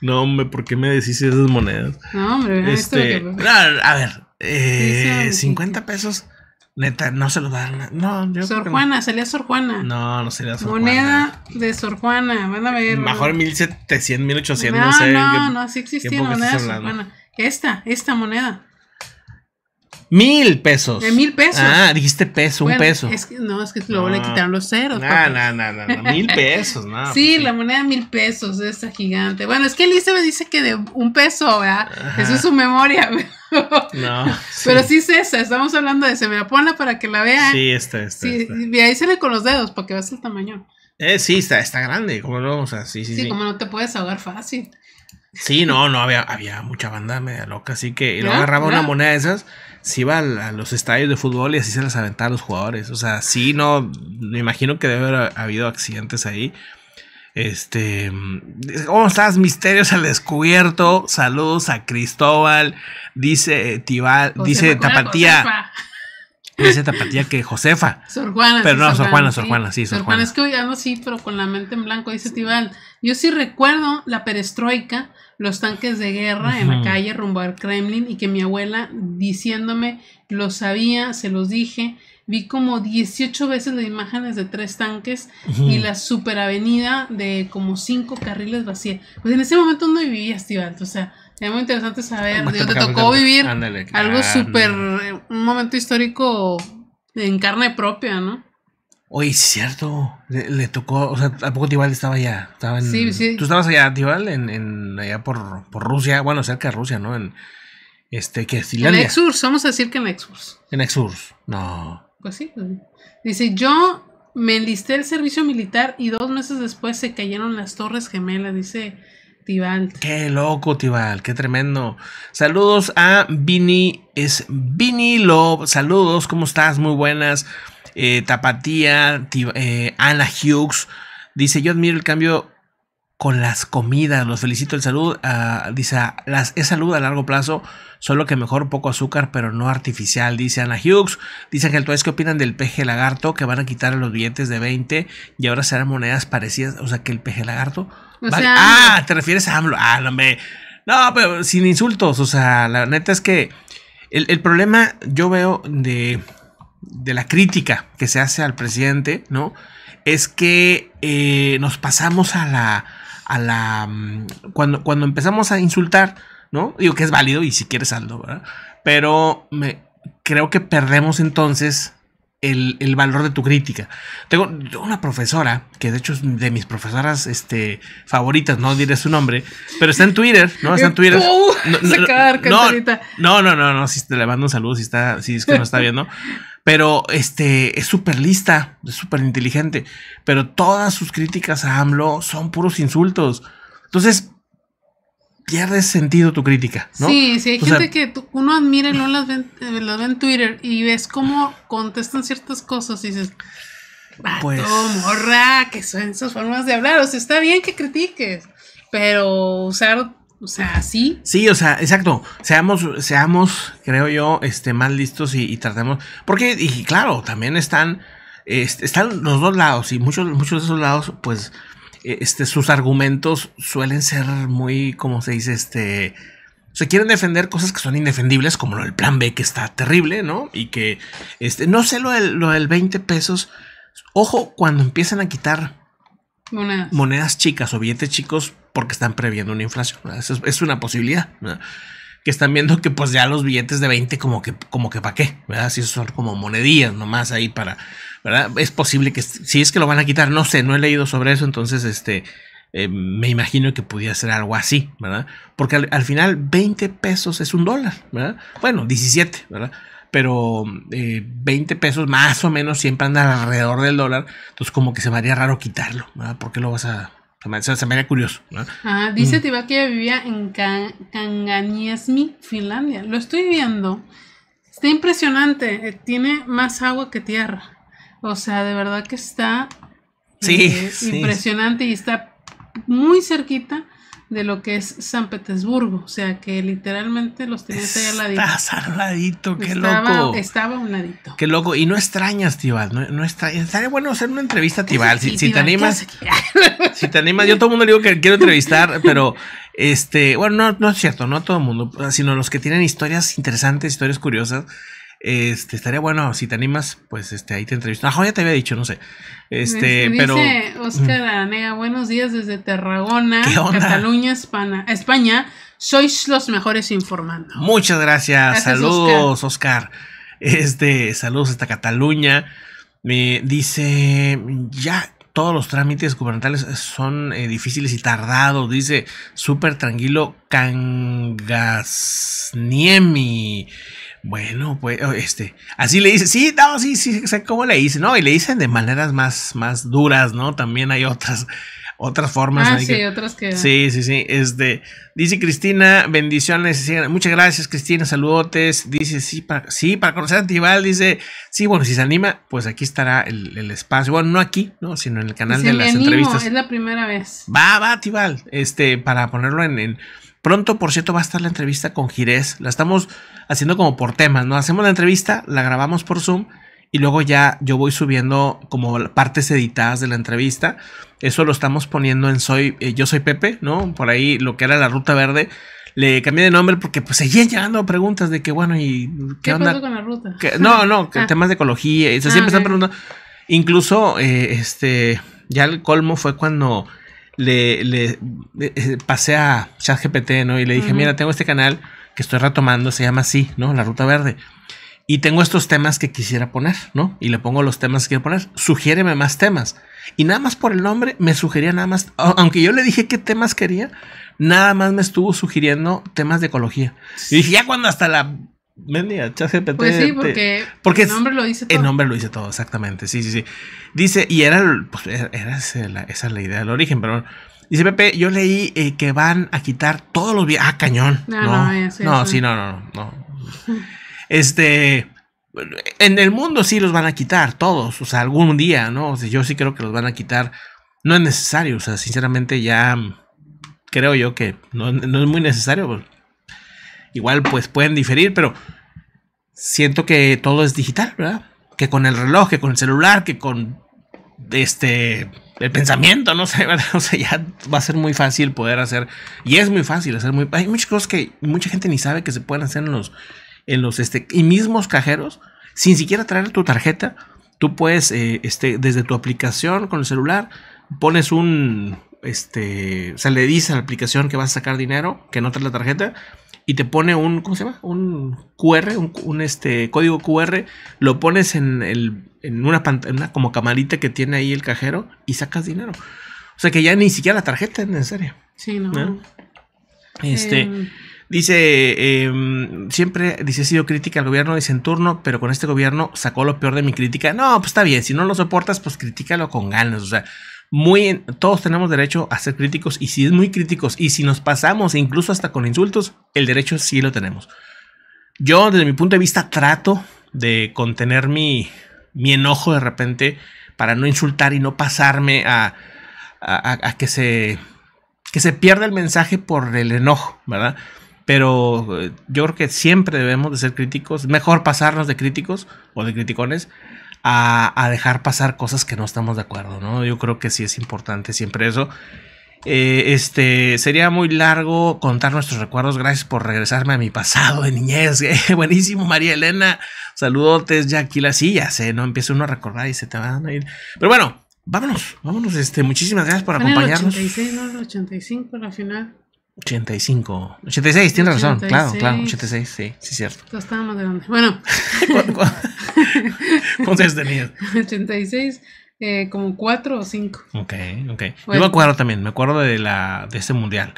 S1: No, hombre, ¿por qué me decís esas monedas?
S2: No, hombre, este, esto es lo que...
S1: Este, a ver, eh, 50 pesos. Neta, no se lo dan.
S2: No, yo Sor Juana, salía Sor Juana.
S1: No, no sería Sor moneda
S2: Juana. Moneda de Sor Juana, van a ver. Mejor
S1: 1700, 1800, no, no sé. No, no, sí existía moneda de Sor Juana.
S2: Esta, esta moneda.
S1: Mil pesos. De mil pesos. Ah, dijiste peso, un peso. Es
S2: que, no, es que luego le ah. quitaron los ceros. No, no, no, no, mil pesos, no. Pues sí, la moneda de mil pesos, esa gigante. Bueno, es que me dice que de un peso, ¿verdad? Eso es su memoria.
S1: no.
S2: Pero sí es esa, estamos hablando de se me la ponla para que la vean. Sí,
S1: esta, esta. Sí,
S2: y ahí con los dedos para que veas el tamaño.
S1: Eh, sí, está, está grande, como lo o sea, sí, sí. Sí, sí. como
S2: no te puedes ahogar fácil.
S1: Sí, no, no, había, había mucha banda media loca, así que y ah, agarraba una ah. moneda de esas, se iba a, los estadios de fútbol y así se las aventaba a los jugadores. O sea, sí, no, me imagino que debe haber habido accidentes ahí. Este, ¿cómo estás? Misterios al descubierto. Saludos a Cristóbal. Dice Tibal, dice Tapatía. Dice Tapatía que Josefa.
S2: Sor Juana. Pero no, Sor, Juana, Sor Juana, sí, Sor, Juana. Es que hoy ah, sí, pero con la mente en blanco, dice Tibal. Yo sí recuerdo la perestroika, los tanques de guerra en la calle rumbo al Kremlin y que mi abuela diciéndome, lo sabía, se los dije, vi como 18 veces las imágenes de tres tanques y la superavenida de como cinco carriles vacía. Pues en ese momento no vivías, tío o sea, es muy interesante saber, te tocó vivir algo súper, eh, un momento histórico en carne propia, ¿no?
S1: Oye, es cierto. Le, tocó, o sea, ¿a poco Tibal estaba allá? Estaba sí, sí. Tú estabas allá, Tibal, en, en allá por, Rusia, bueno, cerca de Rusia, ¿no? En este, que es En Exurs,
S2: vamos a decir que en Exurs.
S1: En Exurs, no.
S2: Pues sí. Pues dice, yo me enlisté el servicio militar y dos meses después se cayeron las Torres Gemelas, dice Tibal.
S1: Qué loco, Tibal, qué tremendo. Saludos a Vini, es Love. Saludos, ¿cómo estás? Muy buenas. Eh, Tapatía, eh, Ana Hughes. Dice, yo admiro el cambio con las comidas, los felicito el salud, ah, dice, es salud a largo plazo, solo que mejor poco azúcar, pero no artificial, dice Ana Hughes, dice Ángel es ¿qué opinan del peje lagarto que van a quitar los billetes de 20 y ahora serán monedas parecidas? O sea, que el peje lagarto...
S2: ah,
S1: te refieres a AMLO, ah, no me... No, pero sin insultos, o sea, la neta es que el problema yo veo de de la crítica que se hace al presidente, ¿no? Es que eh, nos pasamos a la, a la, mm, cuando, cuando empezamos a insultar, ¿no? Digo que es válido y si quieres saldo, ¿verdad? Pero me, creo que perdemos entonces el, valor de tu crítica. Tengo, una profesora, que de hecho es de mis profesoras este, favoritas, no diré su nombre, pero está en Twitter, ¿no? Está en Twitter. Uh, no, no, no, no, si te le mando un saludo, si, está, si es que no está viendo. Pero este es súper lista, es súper inteligente. Pero todas sus críticas a AMLO son puros insultos. Entonces, pierdes sentido tu crítica, ¿no? Sí, sí, hay gente
S2: que uno admira y no eh, las ve, en Twitter y ves cómo contestan ciertas cosas y dices, pues, morra, que son esas formas de hablar. O sea, está bien que critiques, pero usar o sea, sí.
S1: Sí, o sea, exacto. Seamos, seamos, creo yo, este, más listos y, tratemos. Porque, y claro, también están, este, están los dos lados. Y muchos, muchos de esos lados, pues, e, este, sus argumentos suelen ser muy, como se dice, este. Se quieren defender cosas que son indefendibles, como lo del plan B, que está terrible, ¿no? Y que, este, no sé lo del, lo del 20 pesos. Ojo, cuando empiezan a quitar
S2: monedas.
S1: chicas o billetes chicos porque están previendo una inflación. Es, una posibilidad. Que están viendo que pues ya los billetes de 20 como que, como que para qué, ¿verdad? Si son como monedillas nomás ahí para, ¿verdad? Es posible que, si es que lo van a quitar, no sé, no he leído sobre eso, entonces este, eh, me imagino que pudiera ser algo así, ¿verdad? Porque al, final 20 pesos es un dólar, ¿verdad? Bueno, 17, ¿verdad? pero 20 eh, pesos más o menos siempre anda alrededor del dólar, entonces como que se me haría raro quitarlo, porque ¿Por qué lo vas a...? Se me, se haría curioso.
S2: Ah, dice mm. Tiba que vivía en Kanganesmi Finlandia. Lo estoy viendo. Está impresionante. Eh, tiene más agua que tierra. O sea, de verdad que está sí. Eh, impresionante y está muy cerquita de lo que es San Petersburgo, o sea que literalmente los tenías ahí al ladito. ladito, qué estaba, loco. Estaba a un ladito.
S1: Qué loco, y no extrañas, Tibal, no, extrañas. Estaría bueno hacer una entrevista, Tibal, si, te animas. si te animas, yo todo el mundo digo que quiero entrevistar, pero este, bueno, no, no es cierto, no todo el mundo, sino los que tienen historias interesantes, historias curiosas. Este, estaría bueno, si te animas, pues este, ahí te entrevisto. Ajá, ya te había dicho, no sé. Este, pero.
S2: Oscar mm. Anega, buenos días desde Tarragona, Cataluña, España. España. Sois los mejores informando.
S1: Muchas gracias. saludos, Oscar. Este, saludos hasta Cataluña. Me dice, ya, todos los trámites gubernamentales son eh, difíciles y tardados, dice súper tranquilo Cangasniemi bueno, pues, oh, este, así le dice, sí, no, sí, sí, sé cómo le dice? ¿no? Y le dicen de maneras más, más duras, ¿no? También hay otras, otras formas. Ah, sí, otras que... Sí, sí, sí, este, dice Cristina, bendiciones, muchas gracias, Cristina, saludotes, dice, sí, para, sí, para conocer a Tibal, dice, sí, bueno, si se anima, pues aquí estará el, el espacio, bueno, no aquí, ¿no? Sino en el canal de las entrevistas. es
S2: la primera vez.
S1: Va, va, Tibal, este, para ponerlo en, en Pronto, por cierto, va a estar la entrevista con Jirés. La estamos haciendo como por temas, ¿no? Hacemos la entrevista, la grabamos por Zoom y luego ya yo voy subiendo como partes editadas de la entrevista. Eso lo estamos poniendo en soy eh, yo soy Pepe, ¿no? Por ahí lo que era la ruta verde le cambié de nombre porque pues seguían llegando preguntas de que bueno y qué, pasó
S2: con la ruta? no, no, ah. temas
S1: de ecología, se ah, siempre están preguntando. Incluso eh, este ya el colmo fue cuando le, eh, pasé a ChatGPT, ¿no? Y le dije, mira, tengo este canal que estoy retomando, se llama así, ¿no? La Ruta Verde. Y tengo estos temas que quisiera poner, ¿no? Y le pongo los temas que quiero poner. Sugiéreme más temas. Y nada más por el nombre, me sugería nada más, aunque yo le dije qué temas quería, nada más me estuvo sugiriendo temas de ecología. Y ya cuando hasta la pues sí, porque, el nombre lo dice todo. El nombre lo dice todo, exactamente. Sí, sí, sí. Dice, y era, pues, esa es la idea del origen, pero. Dice Pepe, yo leí eh, que van a quitar todos los viajes. Ah, cañón. Ah, no, no, no, no sí, no, no, no. este. En el mundo sí los van a quitar todos, o sea, algún día, ¿no? O yo sí creo que los van a quitar. No es necesario, o sea, sinceramente ya creo yo que no, es muy necesario. Igual pues pueden diferir, pero siento que todo es digital, ¿verdad? Que con el reloj, que con el celular, que con este el pensamiento, no sé, ¿verdad? O sea, ya va a ser muy fácil poder hacer y es muy fácil hacer muy hay muchas cosas que mucha gente ni sabe que se pueden hacer en los en los este y mismos cajeros sin siquiera traer tu tarjeta, tú puedes eh, este desde tu aplicación con el celular pones un este, o sea le dices a la aplicación que vas a sacar dinero, que no trae la tarjeta, y te pone un, ¿cómo se llama? Un QR, un, este, código QR, lo pones en, el, en una, pantalla como camarita que tiene ahí el cajero y sacas dinero. O sea que ya ni siquiera la tarjeta es necesaria.
S2: Sí, no.
S1: Este, eh, dice, em, siempre, dice, he sido crítica al gobierno, dice en turno, pero con este gobierno sacó lo peor de mi crítica. No, pues está bien, si no lo soportas, pues críticalo con ganas, o sea muy, todos tenemos derecho a ser críticos y si es muy críticos y si nos pasamos e incluso hasta con insultos, el derecho sí lo tenemos. Yo desde mi punto de vista trato de contener mi, enojo de repente para no insultar y no pasarme a, que, se, que se pierda el mensaje por el enojo, ¿verdad? Pero eh, yo creo que siempre debemos de ser críticos, mejor pasarnos de críticos o de criticones a, dejar pasar cosas que no estamos de acuerdo, ¿no? Yo creo que sí es importante siempre eso. Eh, este sería muy largo contar nuestros recuerdos. Gracias por regresarme a mi pasado de niñez. Eh, buenísimo, María Elena. Saludotes, ya aquí las sillas, ¿no? Empieza uno a recordar y se te van a ir. Pero bueno, vámonos, vámonos. Este, muchísimas gracias por acompañarnos.
S2: 86, 85, la final.
S1: 85. 86, tienes razón. Claro, claro. 86, sí, sí, es cierto.
S2: Entonces estábamos de dónde. Bueno. ¿Cuántos años tenías? 86. Eh, como 4 o 5.
S1: Ok, ok. Yo me acuerdo también, me acuerdo de la de ese mundial.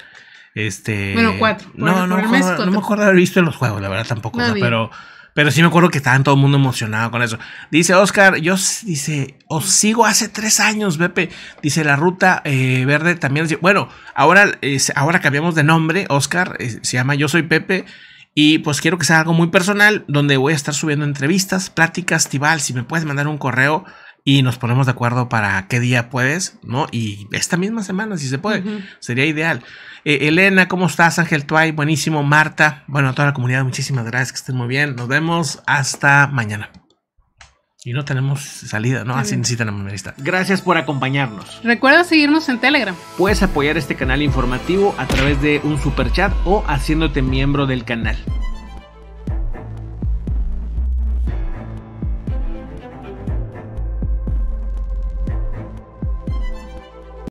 S1: Este, bueno, 4, no, no, me acuerdo, no, me acuerdo, haber visto los juegos, la verdad tampoco. pero pero sí me acuerdo que estaba todo el mundo emocionado con eso. Dice Oscar, yo dice, os sigo hace tres años, Pepe. Dice la ruta eh, verde también. Bueno, ahora, ahora cambiamos de nombre, Oscar. Eh, se llama Yo Soy Pepe. Y pues quiero que sea algo muy personal, donde voy a estar subiendo entrevistas, pláticas, Tibal. Si me puedes mandar un correo y nos ponemos de acuerdo para qué día puedes, ¿no? Y esta misma semana, si se puede, sería ideal. Eh, Elena, ¿cómo estás? Ángel Tuay, buenísimo. Marta, bueno, a toda la comunidad, muchísimas gracias, que estén muy bien. Nos vemos hasta mañana. Y no tenemos salida, ¿no? Así necesitan la Gracias por acompañarnos.
S2: Recuerda seguirnos en Telegram.
S1: Puedes apoyar este canal informativo a través de un super chat o haciéndote miembro del canal.